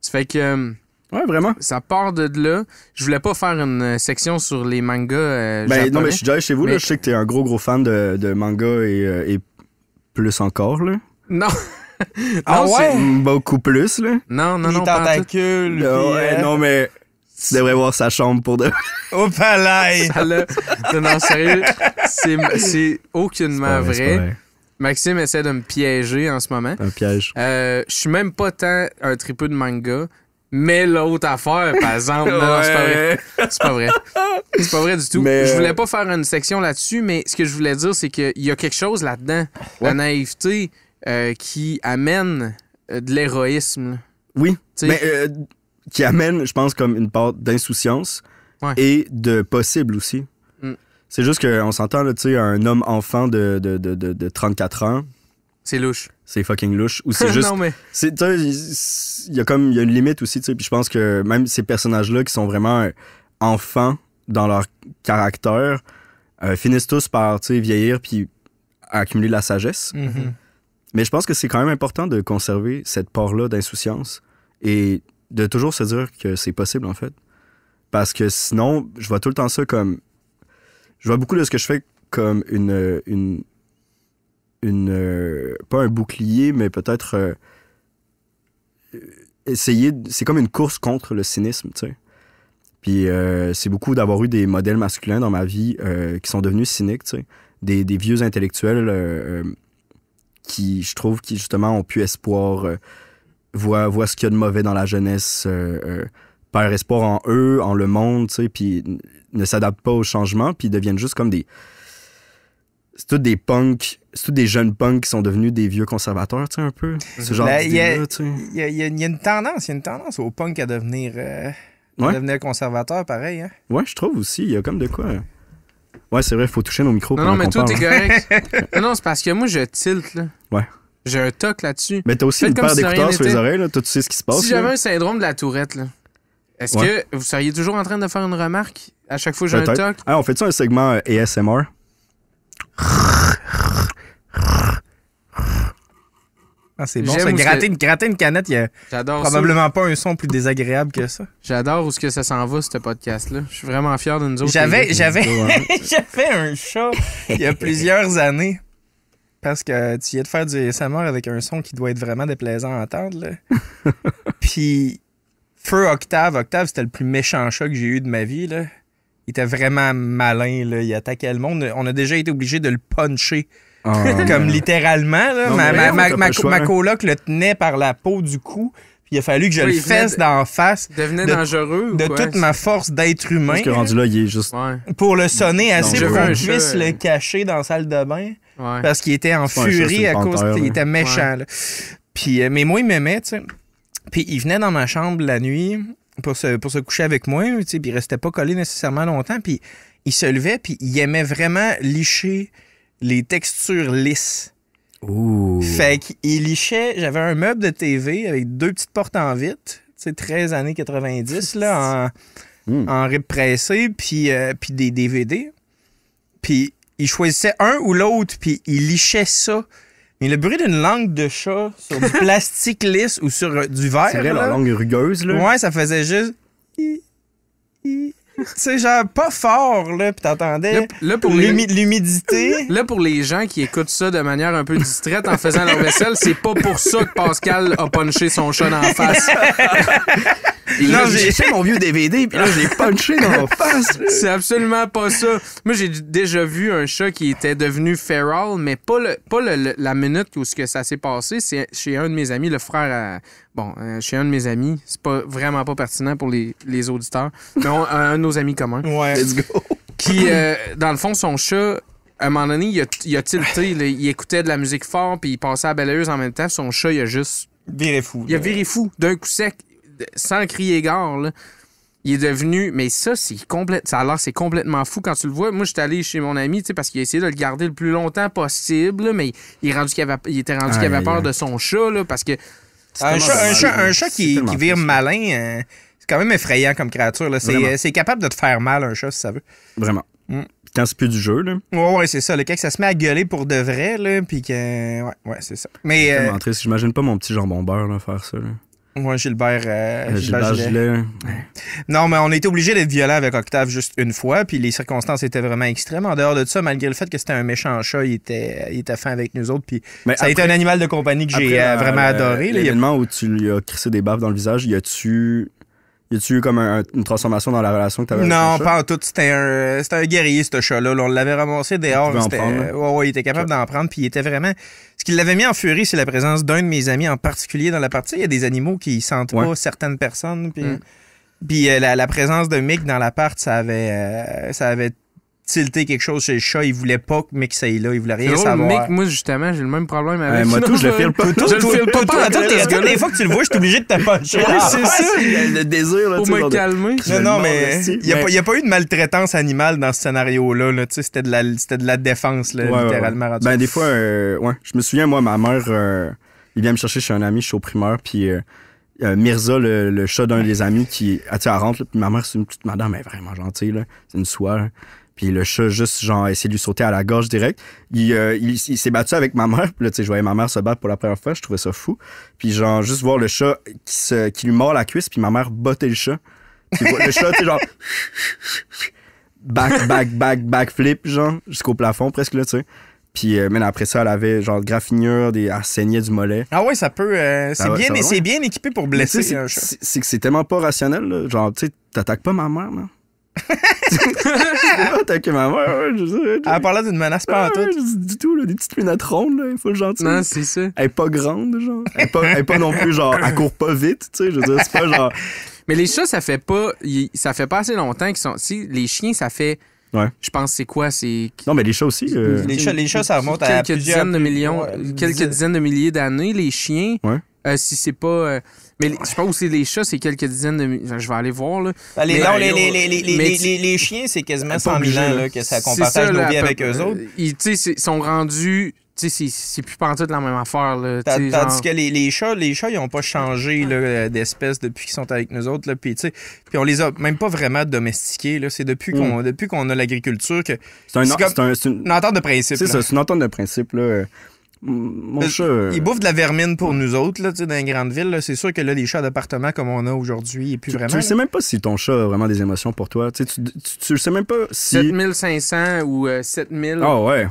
Ça fait que. Euh, ouais, vraiment. Ça part de là. Je voulais pas faire une euh, section sur les mangas. Euh, ben, non, mais je suis déjà chez vous. Là, je
sais que t'es un gros, gros fan de, de manga et, plus encore, là. Non.
ah ouais?
Mm, beaucoup plus, là. Non, non, non non. tentacules. Ah non, ouais, non, mais tu devrais voir sa chambre pour de. Au palais!
non, sérieux. C'est aucunement vrai. Maxime essaie de me piéger en ce moment. Un piège. Euh, je suis même pas tant un tripeux de manga, mais l'autre affaire, par exemple. c'est pas vrai. C'est pas vrai. C'est pas vrai du tout. Mais... Je voulais euh, pas faire une section là-dessus, mais ce que je voulais dire, c'est qu'il y a quelque chose là-dedans, la naïveté euh, qui amène euh, de l'héroïsme.
Oui. mais qui amène, je pense, comme une part d'insouciance et de possible aussi. C'est juste qu'on s'entend, tu sais, un homme enfant de, de, de, 34 ans. C'est louche. C'est fucking louche. Ou c'est juste. non, mais. Il y a comme. Il y a une limite aussi, tu sais. Puis je pense que même ces personnages-là qui sont vraiment euh, enfants dans leur caractère euh, finissent tous par, tu vieillir puis accumuler de la sagesse. Mm-hmm. Mais je pense que c'est quand même important de conserver cette part-là d'insouciance et de toujours se dire que c'est possible, en fait. Parce que sinon, je vois tout le temps ça comme je vois beaucoup de ce que je fais comme une. Euh, une, une euh, pas un bouclier, mais peut-être. Euh, essayer. C'est comme une course contre le cynisme, tu sais. Puis c'est beaucoup d'avoir eu des modèles masculins dans ma vie qui sont devenus cyniques, tu sais. Des, vieux intellectuels qui, je trouve, qui justement ont pu espoir, voir voir ce qu'il y a de mauvais dans la jeunesse, perdent espoir en eux, en le monde, tu sais. Puis ne s'adaptent pas au changement, puis ils deviennent juste comme des. C'est tous des punks, c'est tous des jeunes punks qui sont devenus des vieux conservateurs, tu sais, un peu. Ce mhm. genre ben, de
Il y, a une tendance, il y a une tendance aux punk à devenir, euh, à devenir conservateur, pareil. Hein?
Ouais, je trouve aussi. Il y a comme de quoi. Euh. Ouais, c'est vrai, il faut toucher nos micros. Non, non, mais tout t'es correct.
non, non, c'est parce que moi, je tilte, là. Ouais. J'ai un toc là-dessus. Mais t'as aussi une paire d'écouteurs sur les oreilles, là.
Toi, tu sais ce qui se passe. Si j'avais un
syndrome de la tourette, là. Est-ce que vous seriez toujours en train de faire une remarque à chaque fois que j'ai un
Ah, on fait ça un segment euh, ASMR?
Ah, c'est bon. Ça, gratter, une, canette, il y a probablement pas un son plus désagréable que ça. J'adore où ce que ça s'en va, ce podcast-là. Je suis vraiment fier de nous autres. J'avais, j'avais, un show il y a plusieurs années. Parce que tu es de faire du ASMR avec un son qui doit être vraiment déplaisant à entendre. Puis Feu Octave. Octave, c'était le plus méchant chat que j'ai eu de ma vie. Là. Il était vraiment malin. Là. Il attaquait le monde. On a déjà été obligé de le puncher. comme littéralement. ma, coloc le tenait par la peau du cou. Il a fallu que je le fesse d'en face. Devenait dangereux. De toute ma force d'être humain. Parce que rendu là, il est juste. Pour le sonner assez pour qu'on puisse le cacher dans la salle de bain. Parce qu'il était en furie à cause. Il était méchant. Puis, euh, mais moi, il m'aimait, tu sais. Puis il venait dans ma chambre la nuit pour se, pour se coucher avec moi, puis il restait pas collé nécessairement longtemps, puis il se levait, puis il aimait vraiment licher les textures lisses.
Ouh. Fait
qu'il lichait, j'avais un meuble de TV avec deux petites portes en vitre, tu sais, 13 années 90, là, hmm. en, rip pressé, puis, euh, puis des DVD. Puis il choisissait un ou l'autre, puis il lichait ça mais le bruit d'une langue de chat sur du plastique lisse ou sur euh, du verre. C'est vrai, la langue rugueuse, là. Ouais, ça faisait juste c'est genre pas fort, là, pis t'entendais l'humidité. Là,
pour les gens qui écoutent ça de manière un peu distraite en faisant leur vaisselle, c'est pas pour ça que Pascal a punché son chat en face. non, j'ai fait mon vieux DVD, puis là, j'ai punché dans la face. C'est absolument pas ça. Moi, j'ai déjà vu un chat qui était devenu feral, mais pas, le, pas la minute où ce que ça s'est passé. C'est chez un de mes amis, le frère à Bon, euh, chez un de mes amis, c'est pas vraiment pas pertinent pour les, auditeurs, mais un de nos amis communs. Let's go. Qui, euh, dans le fond, son chat, à un moment donné, il a, tilté, il, écoutait de la musique forte puis il passait à belleuse en même temps. Son chat, il a juste. Viré
fou. Il a viré
fou, d'un coup sec, sans crier gare, Il est devenu. Mais ça, c'est complète. Ça a c'est complètement fou quand tu le vois. Moi, j'étais allé chez mon ami, tu sais, parce qu'il a essayé de le garder le plus longtemps possible, mais il, rendu qu'il était rendu qu'il avait peur de son chat, là, parce que
un chat, qui, vire malin, euh, c'est quand même effrayant comme créature. Euh, c'est capable de te faire mal, un chat, si ça veut.
Vraiment. Mm. Quand c'est plus du jeu, là.
Ouais, ouais c'est ça. Le cas ça se met à gueuler pour de vrai, là, puis que. Ouais, ouais c'est ça. Mais. Euh,
J'imagine pas mon petit jambon beurre, faire ça,
moi, euh, euh, Gilbert, Gilbert, Non, mais on était obligé d'être violents avec Octave juste une fois, puis les circonstances étaient vraiment extrêmes. En dehors de ça, malgré le fait que c'était un méchant chat, il était, il était fin avec nous autres. Puis ça a été un animal de compagnie que j'ai euh, vraiment adoré. L'événement
où tu lui as crissé des barbes dans le visage, il a-tu y a-tu eu comme une transformation dans la relation que t'avais avec Non, pas en
tout. C'était un, un guerrier, ce chat-là. On l'avait ramassé dehors. Il, hein? ouais, il était capable d'en prendre. Puis il était vraiment. Ce qui l'avait mis en furie, c'est la présence d'un de mes amis en particulier dans la partie. Il y a des animaux qui sentent pas certaines personnes. Puis. Mm. Euh, la, présence de Mick dans partie, ça avait, euh, ça avait tilté quelque chose chez le chat. Il voulait pas que Mick aille là. Il voulait rien savoir. Mick,
moi, justement, j'ai le même problème avec Moi, tout, je le file pas. je le file pas. Toutes les fois que tu le vois, je
suis obligé de te ah, C'est ça. Le désir, là. Pour me calmer. Non, non, mais il n'y a pas eu de maltraitance animale dans ce scénario-là. Tu sais, C'était de, la, défense, littéralement. Ben, des
fois, euh, je me souviens, moi, ma mère, euh, il vient me chercher chez un ami, je suis au primeur. puis euh, Mirza, le, chat d'un des amis, qui, ah, sais, elle rentre, puis ma mère, c'est une petite madame, mais vraiment gentille, c'est une soie. Puis le chat, juste, genre, essayer essayé de lui sauter à la gorge direct. Il, euh, il, s'est battu avec ma mère. Puis tu sais, je voyais ma mère se battre pour la première fois. Je trouvais ça fou. Puis, genre, juste voir le chat qui, lui mord la cuisse. Puis ma mère bottait le chat.
Puis le chat, tu genre. Back, back,
back, back flip, genre, jusqu'au plafond, presque, là, tu sais. Puis euh, mais même après ça, elle avait genre de des, elle saignait du mollet. Ah ouais, ça peut. Euh, ben c'est bien,
équipé pour blesser un chat.
C'est que c'est tellement pas rationnel, là. Genre, tu sais, t'attaques pas ma mère, non? Ah, elle parlait d'une menace pas en tout. Du tout, là, des petites lunatrons, là, faut le gentil. Non, c'est ça. Elle est pas grande, genre. Elle est pas, elle est pas non plus, genre, elle court pas vite, tu sais. Je veux dire, c'est pas
genre. Mais les chats, ça fait pas. Ça fait pas assez longtemps qu'ils sont. Si, les chiens, ça fait. Ouais. Je pense c'est quoi c'est Non mais les chats aussi euh, les, chats, ça remonte à quelques dizaines de millions quelques dizaines de milliers d'années les chiens euh, si c'est pas euh, mais je pense que les chats, c'est quelques dizaines de Je vais aller voir. Là. Ben, ben, les, les, les,
les chiens, c'est quasiment 100 000 là, que ça qu'on partage nos vies avec eux autres. Euh, ils
sont rendus c'est plus de la même affaire. Là, Tandis que
les, les, chats, les chats, ils n'ont pas changé euh, d'espèce depuis qu'ils sont avec nous autres. Là, puis, puis on les a même pas vraiment domestiqués. C'est depuis mm. depuis qu'on a l'agriculture que. C'est un, comme... un une... une entente de principe. C'est ça, c'est
une entente de principe. Là. Euh, mon chat. Euh, il
bouffe de la vermine pour nous autres, là, tu sais, dans les grande ville. C'est sûr que là, les chats d'appartement comme on a aujourd'hui, et plus vraiment. Tu sais même
pas si ton chat a vraiment des émotions pour toi. Tu, tu, tu, sais même pas si.
7500 ou 7000. Euh, ah ouais.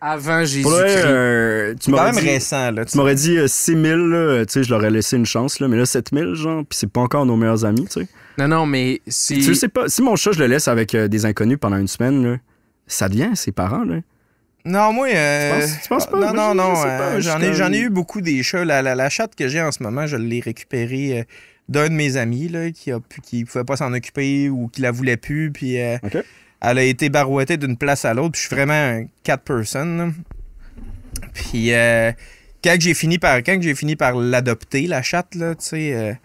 Avant Jésus-Christ. Euh, tu m'aurais dit, récent,
là, tu m'aurais dit 6000, tu sais, je leur ai laissé une chance, là, mais là, 7000, genre, puis c'est pas encore nos meilleurs amis, tu sais.
Non, non, mais si. Tu sais
pas, si mon chat, je le laisse avec des inconnus pendant une semaine, là, ça devient ses parents, là.
Non, moi. Euh... Non, non, non. Euh, j'en ai, ai, eu beaucoup des chats. La, chatte que j'ai en ce moment, je l'ai récupérée euh, d'un de mes amis là, qui ne qui pouvait pas s'en occuper ou qui la voulait plus. Puis euh, elle a été barouettée d'une place à l'autre. je suis vraiment un cat person. Puis quand j'ai fini par quand j'ai fini par l'adopter, la chatte, là, tu sais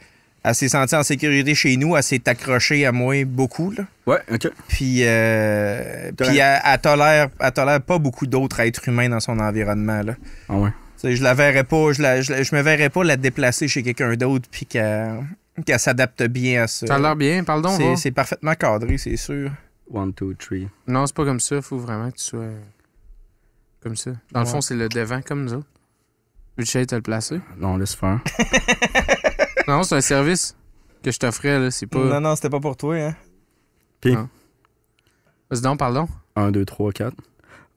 elle s'est sentie en sécurité chez nous, elle s'est accrochée à moi beaucoup. Là. Ouais, OK. Puis, euh, elle, tolère, pas beaucoup d'autres êtres humains dans son environnement. Là. Ah ouais. je la verrais pas, je, la, me verrais pas la déplacer chez quelqu'un d'autre puis qu'elle s'adapte bien à ça. Ça a l'air bien, pardon. C'est parfaitement cadré, c'est sûr. One, two, three. Non, c'est pas comme ça. Faut vraiment que tu sois
comme ça. Dans le fond, c'est le devant comme nous autres. est te le placer? Non, laisse faire. Non, c'est un service que je t'offrais, là. C'est pas. Non, non,
c'était pas pour toi, hein. Pis. Ah. Vas-y donc, pardon.
1, 2, 3, 4.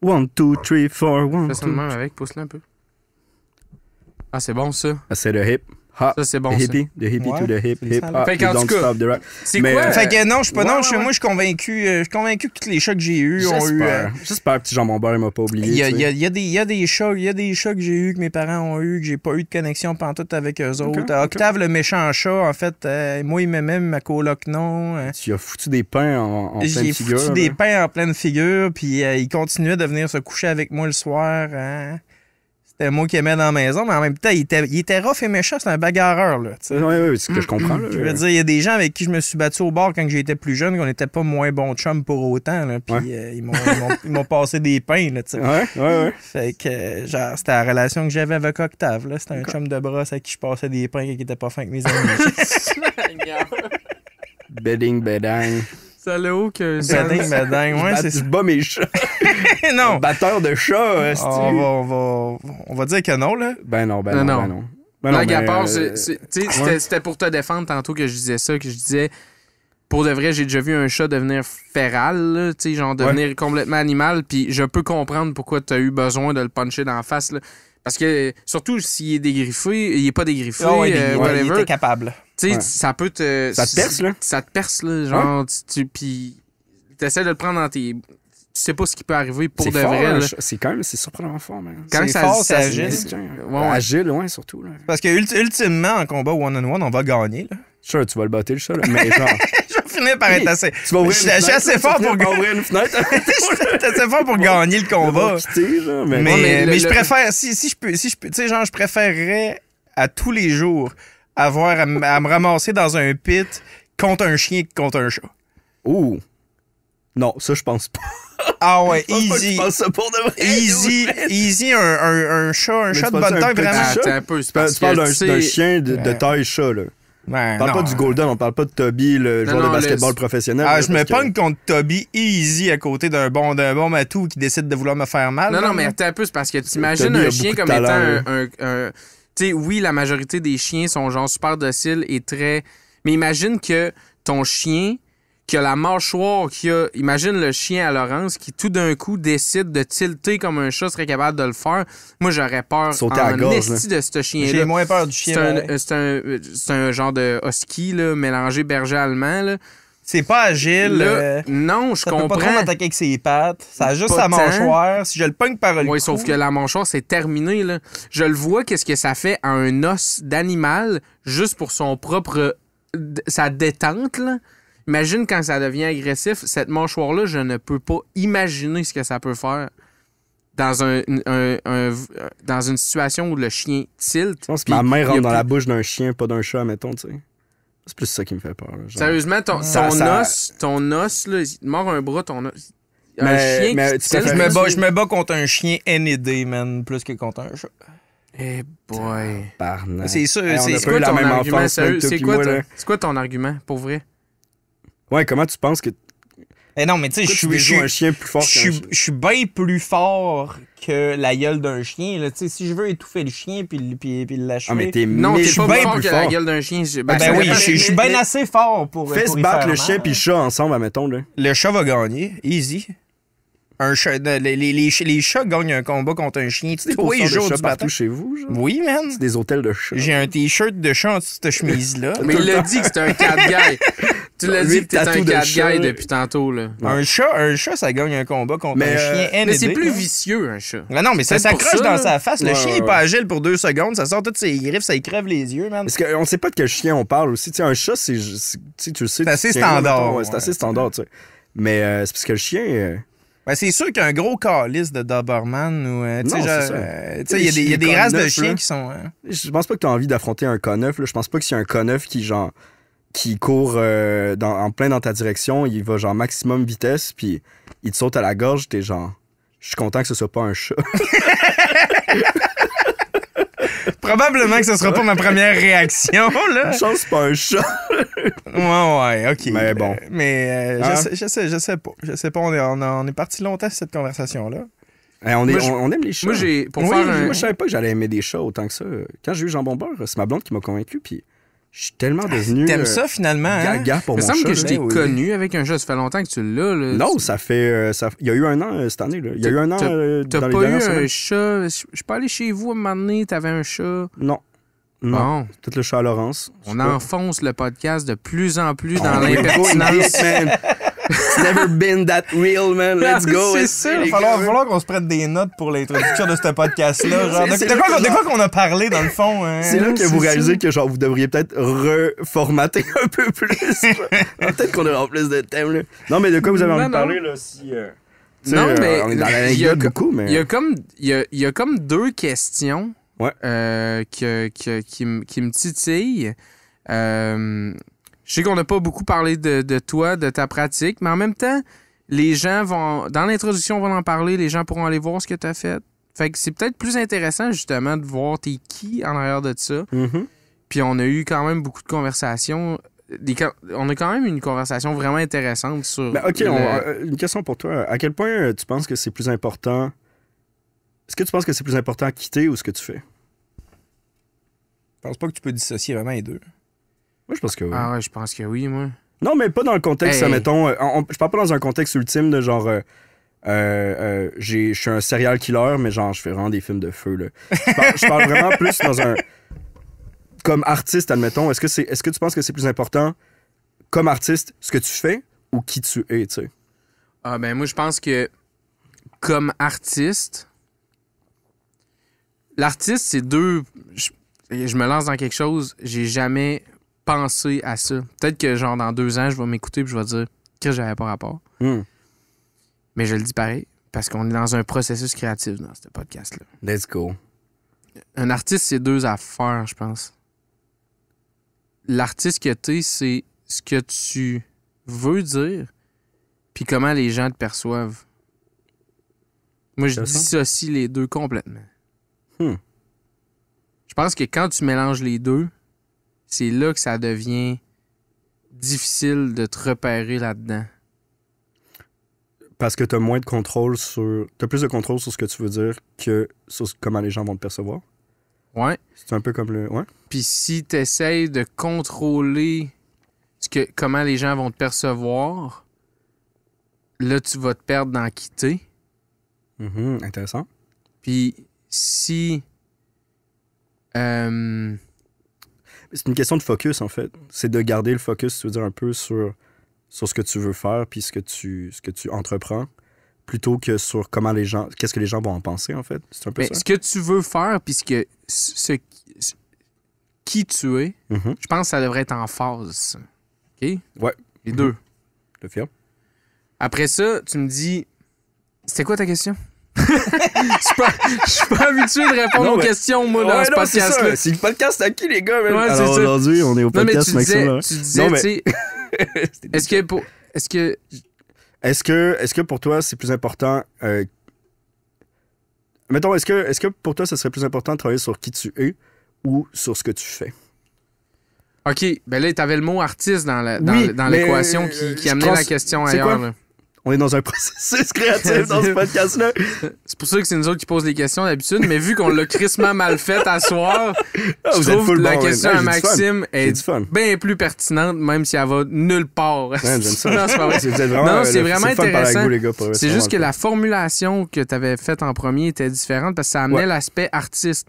1, 2, 3, 4,
1, Fais ça avec, pousse-le un peu.
Ah, c'est bon, ça. Ah, c'est le hip. Ah, ça, c'est bon. The hippie, hippie to the hip, hip hop. Fait qu'en c'est quoi? fait que non, je suis pas, non, moi, je suis
convaincu, euh, je suis convaincu que tous les chats que j'ai eus ont eu.
J'espère, euh, que Jean monbert il m'a pas oublié. Il y a,
y, a des, chats, il y a des que j'ai eus, que mes parents ont eu, que j'ai pas eu de connexion pantoute avec eux autres. Octave, le méchant chat, en fait, euh, moi, il m'aimait, ma coloc non.
Tu as foutu des pains en, pleine figure. J'ai foutu des
pains en pleine figure, puis il continuait de venir se coucher avec moi le soir. Hein. C'était moi mot qu'il aimait dans la maison, mais en même temps, il était, il était rough et méchant, c'est un bagarreur.
Là, oui, oui, c'est ce que je mm-hmm. comprends. je veux dire,
il y a des gens avec qui je me suis battu au bord quand j'étais plus jeune, qu'on n'était pas moins bons chums pour autant. Là, puis euh, ils m'ont passé des pains. Là, ouais, ouais, Fait que, genre, c'était la relation que j'avais avec Octave. C'était un chum de brosse à qui je passais des pains et qui n'était pas fin avec mes amis. Bedding, bedding.
Ça que ça. Ouais, c'est. Je
mes chats. non. Batteur de chats, ah, on, va, on, va, on va dire que non, là. Ben non, ben non. Ben non. Ben non, c'était
pour te défendre tantôt que je disais ça, que je disais pour de vrai, j'ai déjà vu un chat devenir féral, tu sais, genre devenir complètement animal, puis je peux comprendre pourquoi tu as eu besoin de le puncher dans la face, là. Parce que, surtout s'il est dégriffé, il est pas dégriffé, oh, Il était capable sais, ça peut te. Ça te perce, là? Ça te perce, là. Genre, tu. Puis, t'essaies de le prendre dans tes. Tu sais pas ce qui peut arriver pour de vrai. là.
c'est quand même, c'est surprenamment fort, man. Quand ça, fort, c'est agile. Ouais, agile, loin surtout. Là.
Parce que, ultimement, en combat one-on-one, -on, va gagner, là. Sure, tu vas le battre, le chat, là. Mais genre.
je vais finir par être assez.
Tu vas ouvrir je, suis assez fort pour ouvrir une fenêtre. je assez fort pour gagner le combat. mais, mais, je préfère si, si je peux si je peux tu sais genre je préférerais à tous les jours avoir à, me ramasser dans un pit contre un chien que contre un chat. Ouh.
Non, ça, je pense pas. Ah ouais, Je pense easy. ça pour de vrai. Easy, easy, un, un, chat, un chat de bonne taille, vraiment. chat? un Tu parles- d'un, chien de, taille chat, là. On parle pas du Golden, on parle pas de Toby, le joueur de basketball ball professionnel. Ah, je me
contre Toby easy à côté d'un bon, d'un bon matou qui décide de vouloir me faire mal. Non, non, mais attends
un peu, c'est parce que tu euh, imagines un chien comme étant un- oui, la majorité des chiens sont genre super dociles et très. Mais imagine que ton chien, qui a la mâchoire, qui a. Imagine le chien à Laurence qui tout d'un coup décide de tilter comme un chat serait capable de le faire. Moi, j'aurais peur en de ce chien-là. J'ai moins peur du chien. Euh, euh, c'est un, genre de husky, là, mélangé berger allemand. C'est pas agile. Euh,
non, je ça comprends. Peut pas trop m'attaquer
avec ses pattes. Ça a juste sa mâchoire.
Si je le pogne par le Oui,
sauf que la mâchoire, c'est terminé. Je le vois, qu'est-ce que ça fait à un os d'animal juste pour son propre. sa détente. Là. Imagine quand ça devient agressif, cette mâchoire-là, je ne peux pas imaginer ce que ça peut faire dans un, dans une situation où le chien tilte. Je pense que ma main rentre dans la
bouche d'un chien, pas d'un chat, mettons, tu sais. C'est plus ça qui me fait peur. Sérieusement, ton, Os,
ton os, là, il te mord un bras, ton os. Un chien qui te je, me bats, je me
bats contre un chien NED, man, plus que contre un chat. Eh boy. C'est ça c'est quoi, ton
argument? C'est quoi, quoi, ton argument, pour vrai?
Ouais, comment tu penses que eh non, mais tu sais, je suis. un chien plus fort Je
suis bien plus fort que la gueule d'un chien. Là. si je veux étouffer le chien puis, puis, puis l'achever. Ah, mais t'es Non, pas bien plus fort que la gueule d'un chien. Ben, ben oui, je suis bien assez
fort pour. Fais se battre le chien puis le chat ensemble, admettons.
Le chat va gagner. Easy les, chats gagnent un combat contre un chien. Tu sais, tous les jours du chez vous, Oui, man. C'est des hôtels de chats. J'ai un t-shirt de chat en dessous de cette chemise-là. Mais il l'a dit que c'était un cat guy. tu l'as dit que t'étais un cat guy depuis tantôt, là. Un chat, un chat, ça gagne un combat contre un euh, chien. Mais c'est plus hein. vicieux, un chat. non, mais ça s'accroche dans sa face. Le chien, est pas
agile pour deux secondes. Ça sort toutes ses griffes, ça écrève crève les yeux, man. Parce qu'on sait pas de quel chien on parle aussi. Tu un chat, c'est. Tu sais, tu sais. C'est assez standard. C'est assez standard, tu sais. Mais euh, c'est parce que le chien euh, ben, c'est sûr qu'un gros calice de Doberman ou. Euh, euh, il y a des, races de chiens qui sont. Je hein. Je pense pas que tu as envie d'affronter un conneuf. là Je pense pas que c'est un conneuf qui, genre, qui court euh, en plein dans ta direction, il va, genre, maximum vitesse, puis il te saute à la gorge, t'es genre. Je suis content que ce soit pas un chat. Probablement que ce sera pas ma première réaction, là. Je pense pas un chat. ouais, ouais, OK. Mais bon.
Mais euh, je, hein? sais, je, sais, je sais pas. Je sais pas, on est, on, est parti longtemps sur cette conversation-là.
on, aime les chats. Moi, j'ai, pour moi, je savais pas que j'allais aimer des chats autant que ça. Quand j'ai eu Jean Bombard, euh, c'est ma blonde qui m'a convaincu, puis je suis tellement ah, devenu. T'aimes euh, ça finalement? Hein? Gaga pour Il me semble que je t'ai connu avec un chat. Ça fait longtemps que tu l'as. Non, ça fait. Euh, ça... Il y a eu un an cette année. Là. Il y a eu un an. Euh, T'as pas eu un euh,
chat. Je suis pas allé chez vous à un moment T'avais un chat.
Non. Non. tout le chat à
Laurence. On enfonce le podcast de plus en plus dans ah ben l'impertinence.
It's never been that real, man. Let's go. C'est sûr. Il va falloir, qu'on se prenne des notes pour l'introduction de ce podcast-là. De, de, quoi qu'on a parlé, dans le fond? Hein? C'est là que vous réalisez que
genre, vous devriez peut-être reformater un peu plus. peut-être qu'on aura plus de thèmes. Là. Non, mais de quoi vous avez envie de parler? Là, non, mais il y,
a, comme deux questions euh, qui, me titillent. Euh, je sais qu'on n'a pas beaucoup parlé de, toi, de ta pratique, mais en même temps, les gens vont. Dans l'introduction, vont en parler, les gens pourront aller voir ce que tu as fait. Fait que c'est peut-être plus intéressant, justement, de voir t'es qui en arrière de ça. Mm-hmm. Puis on a eu quand même beaucoup de conversations on a quand même eu une conversation vraiment intéressante sur. Ben, ok, euh,
une question pour toi. À quel point euh, tu penses que c'est plus important. Est-ce que tu penses que c'est plus important à quitter ou ce que tu fais? Je pense pas que tu peux dissocier vraiment les deux je pense que oui. Ah ouais, je pense que oui, moi. Non, mais pas dans le contexte, admettons... mettons. Euh, je parle pas dans un contexte ultime de genre. Euh, euh, je suis un serial killer, mais genre, je fais vraiment des films de feu. Là. Je, parle, vraiment plus dans un. Comme artiste, admettons, est-ce que, c'est, ce que tu penses que c'est plus important, comme artiste, ce que tu fais ou qui tu es, tu sais?
Ah, ben, moi, je pense que comme artiste, l'artiste, c'est deux. Je, je, me lance dans quelque chose, j'ai jamais penser à ça. Peut-être que, genre, dans deux ans, je vais m'écouter et je vais dire que j'avais pas rapport. Hmm. Mais je le dis pareil, parce qu'on est dans un processus créatif dans ce podcast-là. Let's go. Un artiste, c'est deux affaires, je pense. L'artiste que es, c'est ce que tu veux dire, puis comment les gens te perçoivent. Moi, je dissocie les deux complètement. Hmm. Je pense que quand tu mélanges les deux, c'est là que ça devient difficile de te repérer là-dedans.
Parce que tu as moins de contrôle sur. Tu plus de contrôle sur ce que tu veux dire que sur comment les gens vont te percevoir. Ouais. C'est un peu comme le. Ouais. Puis si tu essayes
de contrôler ce que, comment les gens vont te percevoir, là, tu vas te perdre dans quitter. Mm-hmm, intéressant.
Puis si. Euh, c'est une question de focus, en fait. C'est de garder le focus, tu veux dire, un peu sur, sur ce que tu veux faire puis ce que tu, ce que tu entreprends plutôt que sur comment les gens, qu'est-ce que les gens vont en penser, en fait. C'est un peu ça. Ce que
tu veux faire puis ce qui tu es, mm-hmm. je pense que ça devrait être en phase. OK? Ouais. Les deux. Le mm-hmm. Après ça, tu me dis, c'était quoi ta question? je suis pas, habitué de répondre aux questions, moi, dans ce podcast-là. C'est le podcast à qui, les gars? Alors, aujourd'hui, on est au podcast, non, tu disais, hein. tu disais,
est-ce que pour... Est-ce que... Est-ce que, est que pour toi, c'est plus important... Euh, mettons, est-ce que, est que pour toi, ça serait plus important de travailler sur qui tu es ou sur ce que tu fais?
OK, ben là, t'avais le mot artiste dans l'équation dans, l'équation qui, euh, amenait la question ailleurs
on est dans un processus créatif dans ce
podcast-là. C'est pour ça que c'est nous autres qui posons les questions d'habitude, mais vu qu'on l'a crissement mal fait à soir, ah, je trouve la question à Maxime est bien plus pertinente, même si elle va nulle part. c'est vraiment, euh, intéressant. C'est juste que la formulation que tu avais faite en premier était différente parce que ça amenait l'aspect artiste.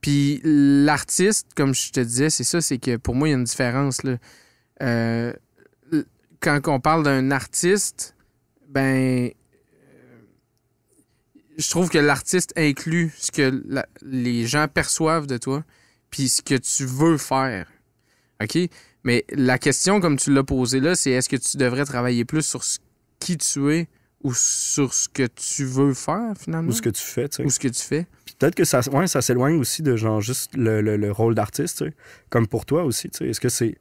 Puis l'artiste, comme je te disais, c'est ça, c'est que pour moi, il y a une différence. Là. Euh, quand on parle d'un artiste, ben, euh, je trouve que l'artiste inclut ce que les gens perçoivent de toi, puis ce que tu veux faire. OK? Mais la question, comme tu l'as posée là, c'est est-ce que tu devrais travailler plus sur
qui tu es ou sur ce que tu veux faire, finalement? Ou ce que tu fais, Ou ce que tu fais. peut-être que ça, ouais, ça s'éloigne aussi de genre juste le, rôle d'artiste, Comme pour toi aussi, tu Est-ce que c'est,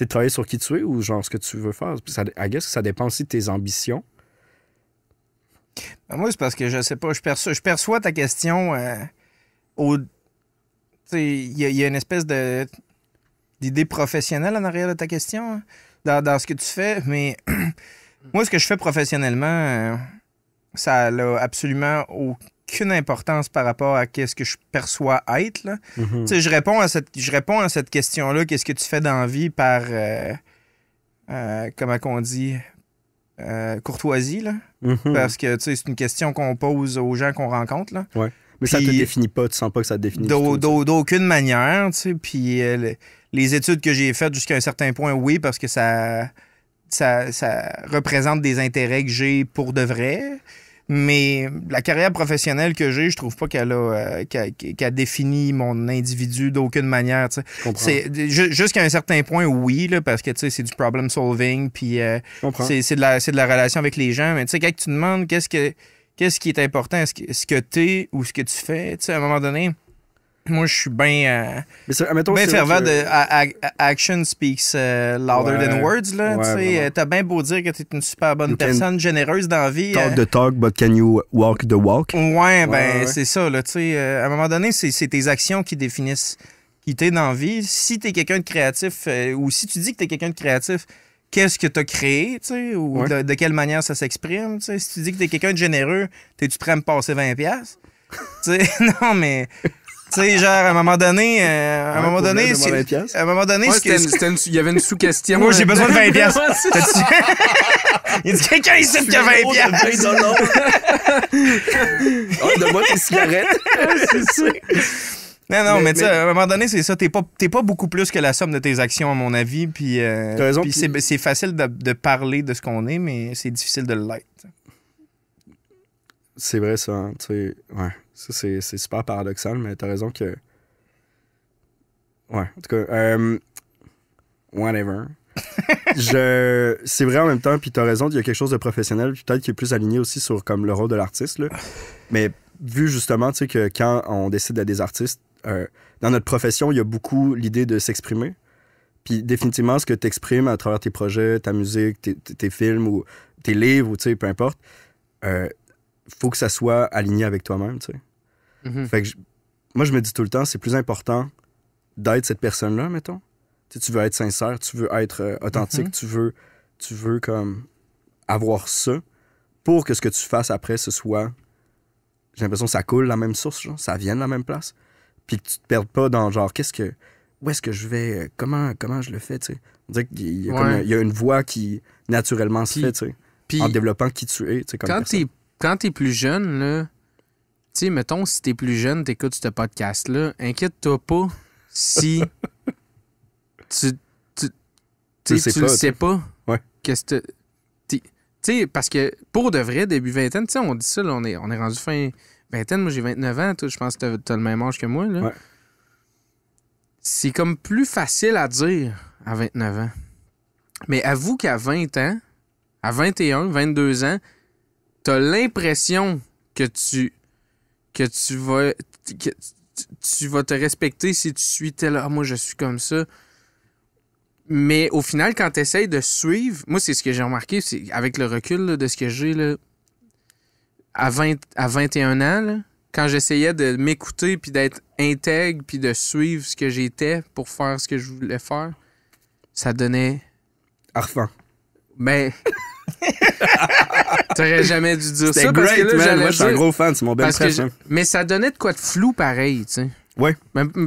de travailler sur qui tu es ou genre ce que tu veux faire? Ça, que ça dépend aussi de tes ambitions. Ben, moi, c'est parce que je sais pas, je perçois, je perçois ta
question euh, Il y, a une espèce de d'idée professionnelle en arrière de ta question, hein, dans, ce que tu fais, mais moi, ce que je fais professionnellement, euh, ça n'a absolument aucune importance par rapport à ce que je perçois être. Là. Mm-hmm. Je réponds à cette, je réponds à cette question-là, qu'est-ce que tu fais dans la vie par. Euh, comment on dit euh, courtoisie, mhm. parce que c'est une question qu'on pose aux gens qu'on rencontre.
Mais ça te définit pas, tu sens pas que ça te définit.
D'aucune manière, Puis euh, les, études que j'ai faites jusqu'à un certain point, oui, parce que ça, ça représente des intérêts que j'ai pour de vrai. Mais la carrière professionnelle que j'ai, je trouve pas qu'elle a, euh, qu'elle défini mon individu d'aucune manière. Jusqu'à un certain point, oui, là, parce que c'est du problem solving, puis euh, c'est de, la, relation avec les gens. Mais quand tu demandes qu'est-ce que qu'est-ce qui est important, ce que tu es ou ce que tu fais, à un moment donné, moi, je suis bien ben fervent de action speaks euh, louder than words. Là, t'as bien beau dire que t'es une super bonne personne, généreuse dans vie. Talk euh,
the talk, but can you walk the walk? Ouais, ben c'est
ça. Là, à un moment donné, c'est tes actions qui définissent qui t'es dans la vie. Si t'es quelqu'un de créatif, ou si tu dis que t'es quelqu'un de créatif, qu'est-ce que tu as créé, tu sais, ou de, quelle manière ça s'exprime, tu sais. Si tu dis que tu es quelqu'un de généreux, t'es-tu prêt à me passer 20$? tu non, mais tu sais, genre, à un moment donné, euh, à, un moment donné à un moment donné, il y avait une sous-question. Moi, j'ai besoin de 20 pièces. il dit quelqu'un ici qui a 20 pièces. oh, donne-moi tes cigarettes.
c'est ça.
Non, non, mais, tu sais, à un moment donné, c'est ça. T'es pas, pas beaucoup plus que la somme de tes actions, à mon avis. Puis, euh, puis, c'est facile de, de, parler de ce qu'on est, mais c'est
difficile de l'être. C'est vrai, ça. tu ouais. Ça, c'est, super paradoxal, mais t'as raison que. Ouais, en tout cas, euh, whatever. je, c'est vrai en même temps, puis t'as raison, il y a quelque chose de professionnel, puis peut-être qui est plus aligné aussi sur comme le rôle de l'artiste. Mais vu justement, tu sais, que quand on décide d'être des artistes, euh, dans notre profession, il y a beaucoup l'idée de s'exprimer. Puis définitivement, ce que t'exprimes à travers tes projets, ta musique, tes, films ou tes livres, ou tu sais, peu importe, euh, faut que ça soit aligné avec toi-même, tu sais. Mm-hmm. Fait que moi, je me dis tout le temps, c'est plus important d'être cette personne-là, mettons. Tu, tu veux être sincère, tu veux être euh, authentique, mm-hmm. tu veux, tu veux comme avoir ça pour que ce que tu fasses après, ce soit, j'ai l'impression, que ça coule la même source, genre, ça vient de la même place. Puis que tu te perds pas dans genre, qu'est-ce que, où est-ce que je vais, euh, comment, comment je le fais, tu sais. On dirait qu'il y, a une voix qui naturellement se fait, tu sais. en développant qui tu es, tu sais, comme Quand
quand t'es plus jeune, là, tu sais, mettons, si t'es plus jeune, t'écoutes ce podcast-là, inquiète-toi pas si tu,
tu, sais tu le sais pas.
Ouais. Qu'est-ce Tu sais, parce que pour de vrai, début vingtaine, tu sais, on dit ça, là, on, est, on est rendu fin vingtaine. Moi, j'ai 29 ans, je pense que t'as as le même âge que moi. Là. Ouais. C'est comme plus facile à dire à 29 ans. Mais avoue qu'à 20 ans, à 21, 22 ans, t'as l'impression que tu que tu vas que tu vas te respecter si tu suis tel ah moi je suis comme ça mais au final quand tu essaies de suivre moi c'est ce que j'ai remarqué c'est avec le recul de ce que j'ai là à 20 à 21 ans quand j'essayais de m'écouter puis d'être intègre puis de suivre ce que j'étais pour faire ce que je voulais faire ça donnait Arfan. ben T'aurais jamais dû dire ça. Great, parce que là, man. Moi, je suis un gros fan, c'est mon bel ben frère. Mais ça donnait de quoi de flou pareil, tu sais. Ouais.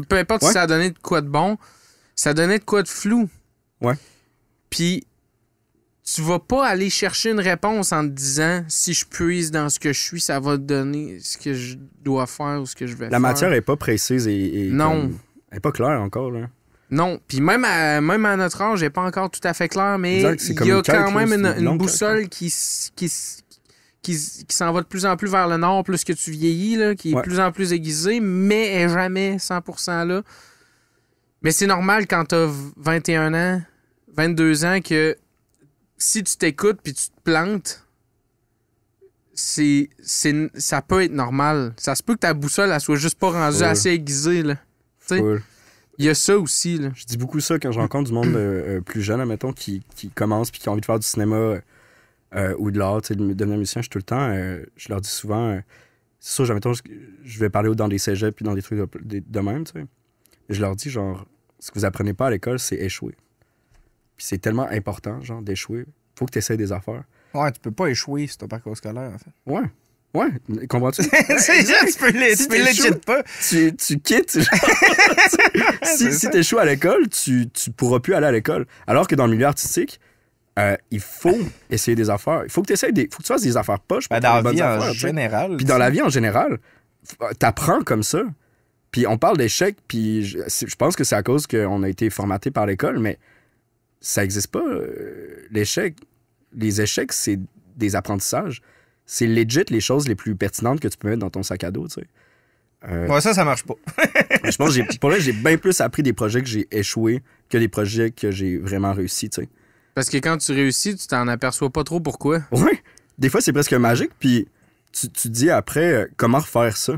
peu importe si ça donnait de quoi de bon, ça donnait de quoi de flou. Ouais. Puis tu vas pas aller chercher une réponse en te disant si je puise dans ce que je suis, ça va te donner ce que je dois faire ou ce que je vais faire. La matière est
pas précise et, non. elle est pas claire encore là.
Non. Puis même à, même à notre âge, j'ai pas encore tout à fait clair, mais il y a quand même une, boussole qui, qui, qui, qui s'en va de plus en plus vers le nord, plus que tu vieillis, là, qui est plus en plus aiguisée, mais est jamais 100% là. Mais c'est normal quand t'as 21 ans, 22 ans, que si tu t'écoutes puis tu te plantes, c'est, ça peut être normal. Ça se peut que ta boussole, elle soit juste pas rendue assez aiguisée, là.
sais. Il y a ça aussi. Là. Je dis beaucoup ça quand je rencontre du monde euh, euh, plus jeune, admettons, qui, qui commence puis qui a envie de faire du cinéma euh, ou de l'art, de devenir musicien. Je tout le temps, je leur dis souvent, c'est sûr, je, vais parler dans des cégeps puis dans des trucs de, même, tu sais. je leur dis, genre, ce que vous apprenez pas à l'école, c'est échouer. Puis c'est tellement important, genre, d'échouer. Faut que tu essaies des affaires. Ouais, tu peux pas échouer si t'as pas cours scolaire, en fait. Ouais. Ouais, comprends-tu? c'est tu peux, si tu Tu, quittes. si si t'échoues à l'école, tu, tu pourras plus aller à l'école. Alors que dans le milieu artistique, euh, il faut essayer des affaires. Il faut que, des, faut que tu fasses des affaires poches. Ben, dans la vie en général. Puis dans la vie en général, t'apprends comme ça. Puis on parle d'échecs, puis je, je, pense que c'est à cause qu'on a été formaté par l'école, mais ça n'existe pas. Euh, l'échec, les échecs, c'est des apprentissages c'est legit les choses les plus pertinentes que tu peux mettre dans ton sac à dos, tu sais. Euh, ça, ça marche pas. je pense j'ai bien plus appris des projets que j'ai échoué que des projets que j'ai vraiment réussi, tu
Parce que quand tu réussis, tu t'en aperçois pas trop pourquoi.
Oui. Des fois, c'est presque magique, puis tu, tu dis après euh, comment refaire ça.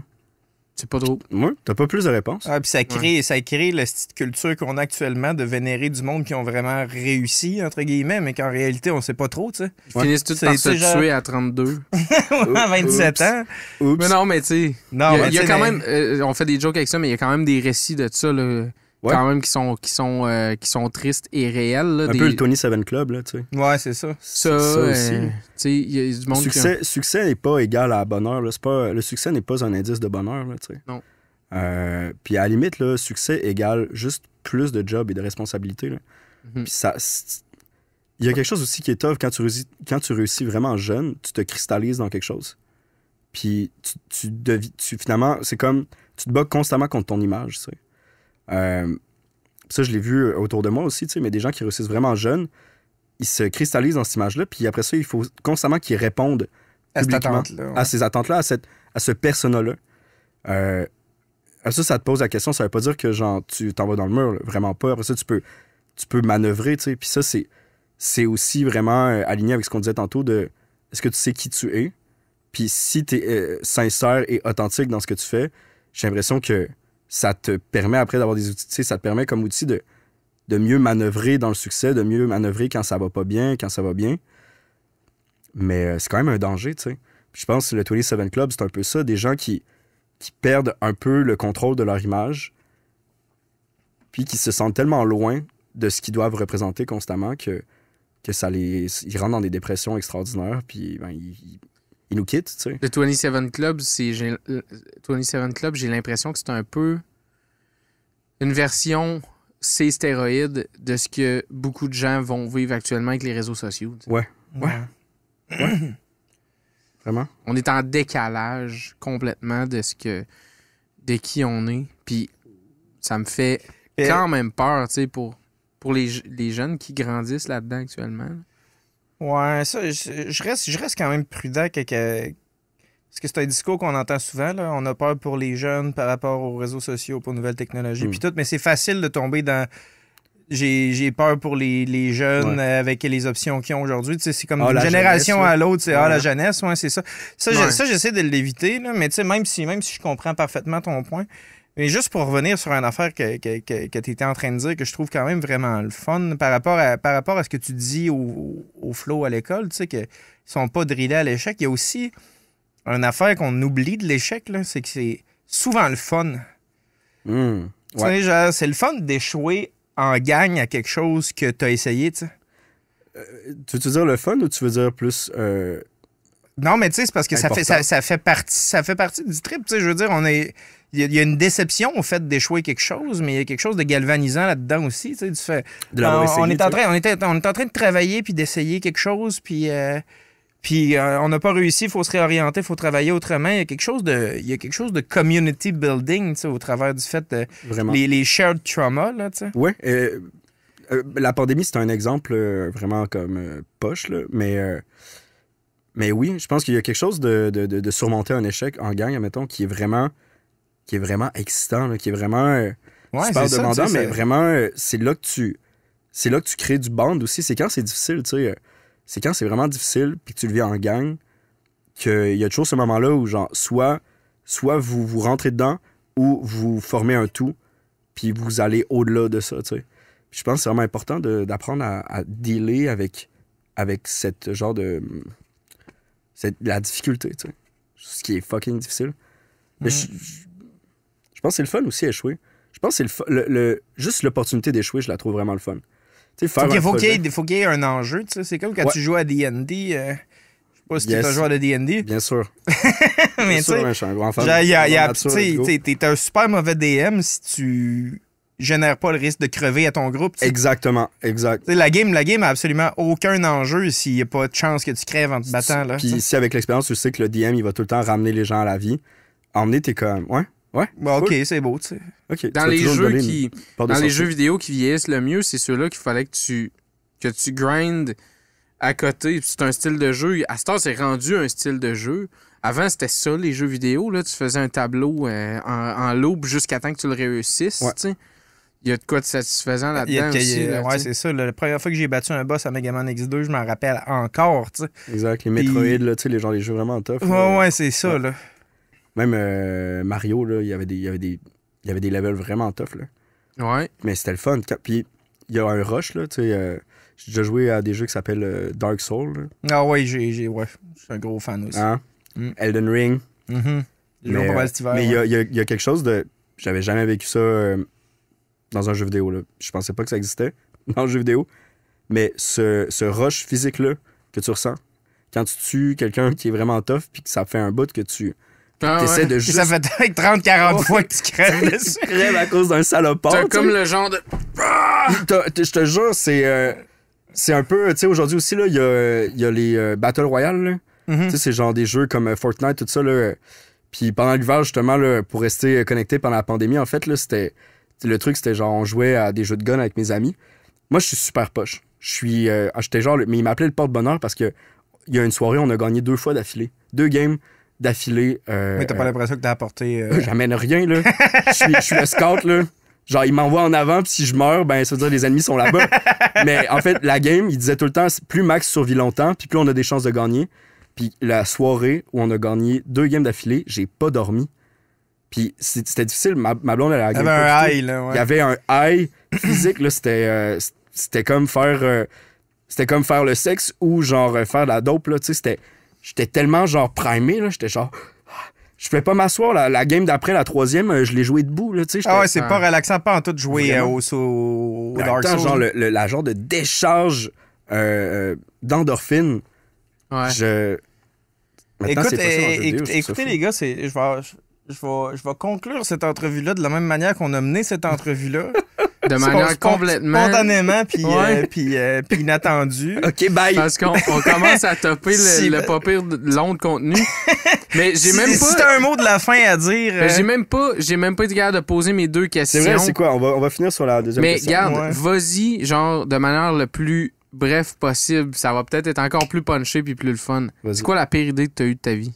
C'est pas trop. Oui, t'as pas plus de réponses. Ah,
puis ça crée, ça crée la petite culture qu'on a actuellement de vénérer du monde qui ont vraiment réussi, entre guillemets, mais qu'en réalité, on sait pas trop, tu sais. Ils finissent tous par se tuer
à 32. à 27 ans. Mais non, mais tu sais. Non, il y a, quand même. Euh, on fait des jokes avec ça, mais il y a quand même des récits de ça, quand même qui sont, qui, sont, euh, qui sont tristes et réels. Là, un peu le Tony Seven Club, là, tu sais.
Ouais, c'est ça. Ça, ça euh, aussi.
y a succès,
succès n'est pas égal à bonheur. Pas, le succès n'est pas un indice de bonheur, là, tu sais. Non. Euh, puis à la limite, le succès égale juste plus de job et de responsabilités. là. Mhm. Puis ça... Il y a quelque chose aussi qui est tough quand tu, réussis, quand tu réussis vraiment jeune, tu te cristallises dans quelque chose. Puis tu, tu, finalement, c'est comme tu te bats constamment contre ton image. Tu euh, ça, je l'ai vu euh, autour de moi aussi, tu mais des gens qui réussissent vraiment jeunes, ils se cristallisent dans cette image-là, puis après ça, il faut constamment qu'ils répondent à, ces attentes-là, à, à ce persona-là. Euh, ça, ça te pose la question, ça veut pas dire que genre, tu t'en vas dans le mur, vraiment pas. Après ça, tu peux, tu peux manœuvrer, tu Puis ça, c'est, aussi vraiment aligné avec ce qu'on disait tantôt de est-ce que tu sais qui tu es? Puis si tu es sincère et authentique dans ce que tu fais, j'ai l'impression que ça te permet après d'avoir des outils, tu sais, ça te permet comme outil de, de mieux manœuvrer dans le succès, de mieux manœuvrer quand ça va pas bien, quand ça va bien. Mais euh, c'est quand même un danger, tu sais. Je pense que le Seven Club, c'est un peu ça, des gens qui, perdent un peu le contrôle de leur image, puis qui se sentent tellement loin de ce qu'ils doivent représenter constamment que, que ça les... Ils rentrent dans des dépressions extraordinaires, puis ben, ils, nous quittent, tu sais.
Le 27 Club, j'ai Club, j'ai l'impression que c'est un peu une version c'est stéroïde de ce que beaucoup de gens vont vivre actuellement avec les réseaux sociaux. Ouais.
Ouais. ouais.
Vraiment? On est en décalage complètement de ce que de qui on est. Puis ça me fait quand même peur, tu sais, pour, pour les, les jeunes qui grandissent là-dedans actuellement.
Ouais, ça, je, reste, je reste quand même prudent que, que parce que c'est un discours qu'on entend souvent. Là. On a peur pour les jeunes par rapport aux réseaux sociaux, pour nouvelles technologies, puis hmm. tout. Mais c'est facile de tomber dans. J'ai peur pour les, jeunes avec les options qu'ils ont aujourd'hui. c'est comme ah, de génération à l'autre. C'est ah, la jeunesse, ouais, c'est ça. Ça, j'essaie de l'éviter. Mais tu même si, même si je comprends parfaitement ton point, mais juste pour revenir sur une affaire que, tu étais en train de dire, que je trouve quand même vraiment le fun par rapport à, par rapport à ce que tu dis au, au flow à l'école, tu sais, qu'ils ne sont pas drillés à l'échec. Il y a aussi une affaire qu'on oublie de l'échec, c'est que c'est souvent le fun. Hmm, c'est le fun d'échouer en gagne à quelque chose que tu as essayé, tu sais.
Euh, tu veux dire le fun ou tu veux dire plus euh,
non, mais tu sais, c'est parce que ça fait, ça, fait partie, ça fait partie du trip. je veux dire, on est. Il y, a une déception au fait d'échouer quelque chose, mais il y a quelque chose de galvanisant là-dedans aussi. Tu
on, est en train,
on, en train de travailler puis d'essayer quelque chose, puis, euh, puis euh, on n'a pas réussi, il faut se réorienter, il faut travailler autrement. Il y a quelque chose de, il y a quelque chose de community building au travers du fait de Les, shared trauma.
tu Oui. Euh, la pandémie, c'est un exemple vraiment comme poche, là, mais mais oui, je pense qu'il y a quelque chose de, surmonter un échec en gang, admettons, qui est vraiment, qui est vraiment excitant, qui est vraiment euh, ouais, super demandant, mais vraiment, euh, c'est là que tu. C'est là que tu crées du band aussi. C'est quand c'est difficile, tu sais. Euh, c'est quand c'est vraiment difficile, puis que tu le vis en gang, qu'il y a toujours ce moment-là où, genre, soit, soit vous vous rentrez dedans ou vous formez un tout, puis vous allez au-delà de ça, tu sais. Je pense que c'est vraiment important d'apprendre à, à dealer avec, avec cette genre de c'est la difficulté, tu sais. Ce qui est fucking difficile. Mais mm. je, pense que c'est le fun aussi, échouer. Je pense que c'est le, le, juste l'opportunité d'échouer, je la trouve vraiment le fun. Tu
sais, faire faut, faut qu'il y, ait un enjeu, tu sais. C'est comme quand tu joues à D&D... Euh, je sais pas si yes. t'es un joueur de D&D.
Bien sûr. mais tu sais,
t'es un super mauvais DM si tu génère pas le risque de crever à ton groupe. Exactement, exact. la game, la game a absolument aucun enjeu s'il n'y a pas de chance que tu crèves en te battant. Là, Puis si
avec l'expérience, tu sais que le DM, il va tout le temps ramener les gens à la vie. Emmener, t'es comme, ouais, ouais. Bah, ok, c'est beau, tu sais. dans les, jeux, qui, les jeux
vidéo qui vieillissent le mieux, c'est ceux-là qu'il fallait que tu, que tu grindes à côté. C'est un style de jeu. À ce temps, c'est rendu un style de jeu. Avant, c'était ça, les jeux vidéo. Là. Tu faisais un tableau euh, en, en, jusqu'à temps que tu le réussisses. Il y a de quoi de satisfaisant là-dedans aussi. ouais, c'est
ça. la première fois que j'ai battu un boss à Mega Man X2, je m'en rappelle encore, tu
Exact, les Metroid, là, tu sais, les gens, les jeux vraiment tough. Ouais, ouais, c'est ça, là. Même euh, Mario, là, il y avait des... Il y avait des... y avait des levels vraiment tough, là. Ouais. Mais c'était le fun. Puis il y a un rush, là, tu sais... Euh, j'ai déjà joué à des jeux qui s'appellent euh, Dark Souls.
Ah ouais, j'ai, ouais,
je suis un gros fan aussi. Hein? Mm. Elden Ring. Mm Mais il y, y, a quelque chose de... J'avais jamais vécu ça dans un jeu vidéo. Là. Je pensais pas que ça existait dans le jeu vidéo. Mais ce, rush physique-là que tu ressens, quand tu tues quelqu'un qui est vraiment tough, puis que ça fait un bout que tu. Ah, de juste... Ça fait
30-40 fois que tu crèves, tu
à cause d'un salopard. T'as comme le genre de. Je te jure, c'est. Euh, c'est un peu. Tu sais, aujourd'hui aussi, il y a, les euh, Battle Royale. Mm-hmm. Tu sais, c'est genre des jeux comme euh, Fortnite, tout ça. Là. Puis pendant l'hiver, justement, pour rester connecté pendant la pandémie, en fait, c'était le truc, c'était genre, on jouait à des jeux de gun avec mes amis. Moi, je suis super poche. Je suis. Euh, genre. Mais il m'appelait le porte-bonheur parce que il y a une soirée, on a gagné deux fois d'affilée. Deux games d'affilée. mais euh, t'as pas euh, l'impression que t'as apporté. J'amène rien, là. Je suis le scout, là. Genre, il m'envoie en avant, puis si je meurs, ben, ça veut dire les ennemis sont là-bas. mais en fait, la game, il disait tout le temps, plus Max survit longtemps, puis plus on a des chances de gagner. Puis la soirée où on a gagné deux games d'affilée, j'ai pas dormi. Puis c'était difficile. Ma, blonde, elle Il y avait un high, là. Il y avait un high physique, là. C'était, euh, c'était comme faire. Euh, c'était comme faire le sexe ou genre euh, faire la dope, là. Tu sais, c'était. J'étais tellement genre primé, là. J'étais genre. Ah, je pouvais pas m'asseoir. La, la, game d'après, la troisième, je l'ai joué debout. Là, tu sais, ah ouais, c'est pas relaxant,
pas en tout jouer au, ben, Dark Souls. Genre,
la genre de décharge d'endorphine. Ouais. Je. écoutez, les
gars, c'est, je je vais, je vais conclure cette entrevue-là de la même manière qu'on a mené cette entrevue-là.
De manière complètement. Spontanément,
puis, euh, euh, puis, inattendu inattendue. OK, bye. Parce qu'on commence à topper le, papier
pas pire long de contenu. Mais j'ai même pas. C'est un mot
de la fin à dire. Euh, j'ai
même pas,
j'ai même pas été de poser mes deux questions. C'est vrai, c'est
quoi? On va, on va finir sur la deuxième Mais question. Mais regarde,
vas-y, genre, de manière le plus bref possible. Ça va peut-être être encore plus punché puis plus le fun. C'est quoi la pire idée que as eue de ta vie?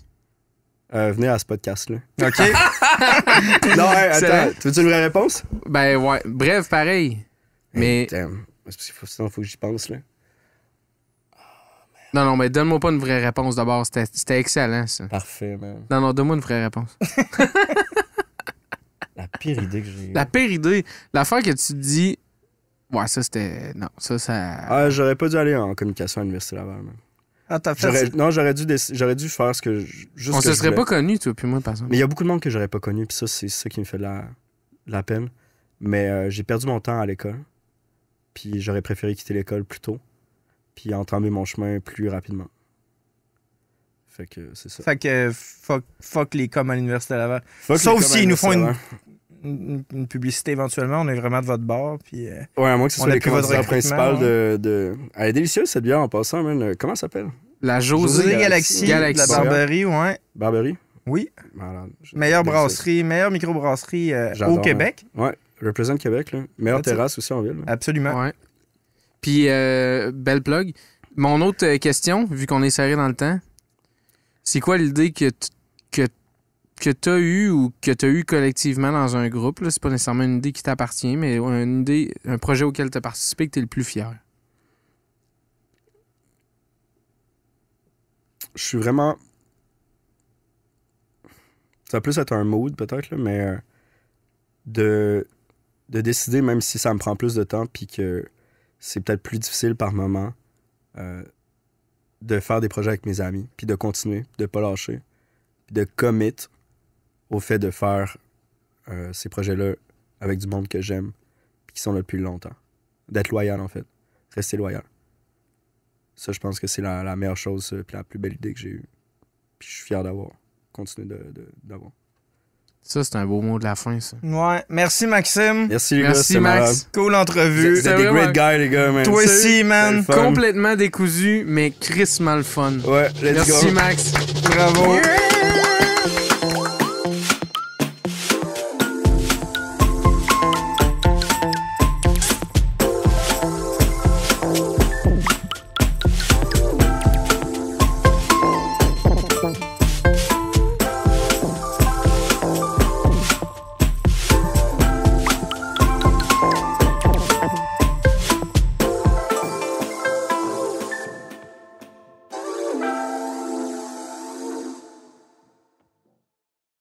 Euh, venez à ce podcast-là.
OK.
non, attends.
Tu veux-tu une vraie réponse? Ben ouais. Bref, pareil. Mais. Hey,
parce faut, sinon, faut que j'y pense, là.
non, non, mais donne-moi pas une vraie réponse d'abord. C'était excellent, ça. Parfait, man. Non, non, donne-moi une vraie réponse.
La pire idée que j'ai. La pire idée. L'affaire que tu dis. Ouais, ça, c'était. Non, ça, ça. Ah, j'aurais pas dû aller en communication à l'Université bas même. Ah, non, j'aurais dû, j'aurais dû faire ce que. Je, juste On se serait pas connu, toi, puis moi, par exemple. Mais il y a beaucoup de monde que j'aurais pas connu, puis ça, c'est ça qui me fait la, la peine. Mais euh, j'ai perdu mon temps à l'école, puis j'aurais préféré quitter l'école plus tôt, puis entamer mon chemin plus rapidement. Fait que c'est
ça. Fait que fuck, fuck les coms à l'Université Laval. Fuck Sauf s'ils nous font une une, publicité éventuellement, on est vraiment de votre bord. Puis, euh, à moins que ce soit les principal
de, ah, Elle est délicieuse cette bière en passant, man. Euh, comment ça s'appelle La Josée,
Galaxy, la Barberie, ouais.
Barberie Oui. meilleure brasserie, meilleure microbrasserie brasserie euh, au Québec. Oui, Ouais, représente Québec, là. Meilleure terrasse aussi en ville. Absolument.
Ouais.
Puis, belle plug. Mon autre question, vu qu'on est serré dans le temps, c'est quoi l'idée que, que que tu as eu ou que tu as eu collectivement dans un groupe, c'est pas nécessairement une idée qui t'appartient, mais une idée, un projet auquel tu as participé que tu
es le plus fier? Je suis vraiment. Ça peut plus être un mood, peut-être, mais euh, de, de décider, même si ça me prend plus de temps, puis que c'est peut-être plus difficile par moment, euh, de faire des projets avec mes amis, puis de continuer, de pas lâcher, de commit au fait de faire euh, ces projets-là avec du monde que j'aime et qui sont là depuis longtemps. D'être loyal, en fait. Rester loyal. Ça, je pense que c'est la, meilleure chose et euh, la plus belle idée que j'ai eue. Puis je suis fier d'avoir. continue d'avoir. Ça, c'est un beau mot
de la fin, ça.
Ouais. Merci, Maxime. Merci, les Merci, Max. Cool entrevue. Vous êtes des great guys, les gars, Toi aussi, man. Complètement décousu, mais chris le fun. Ouais, Merci,
Max. Bravo.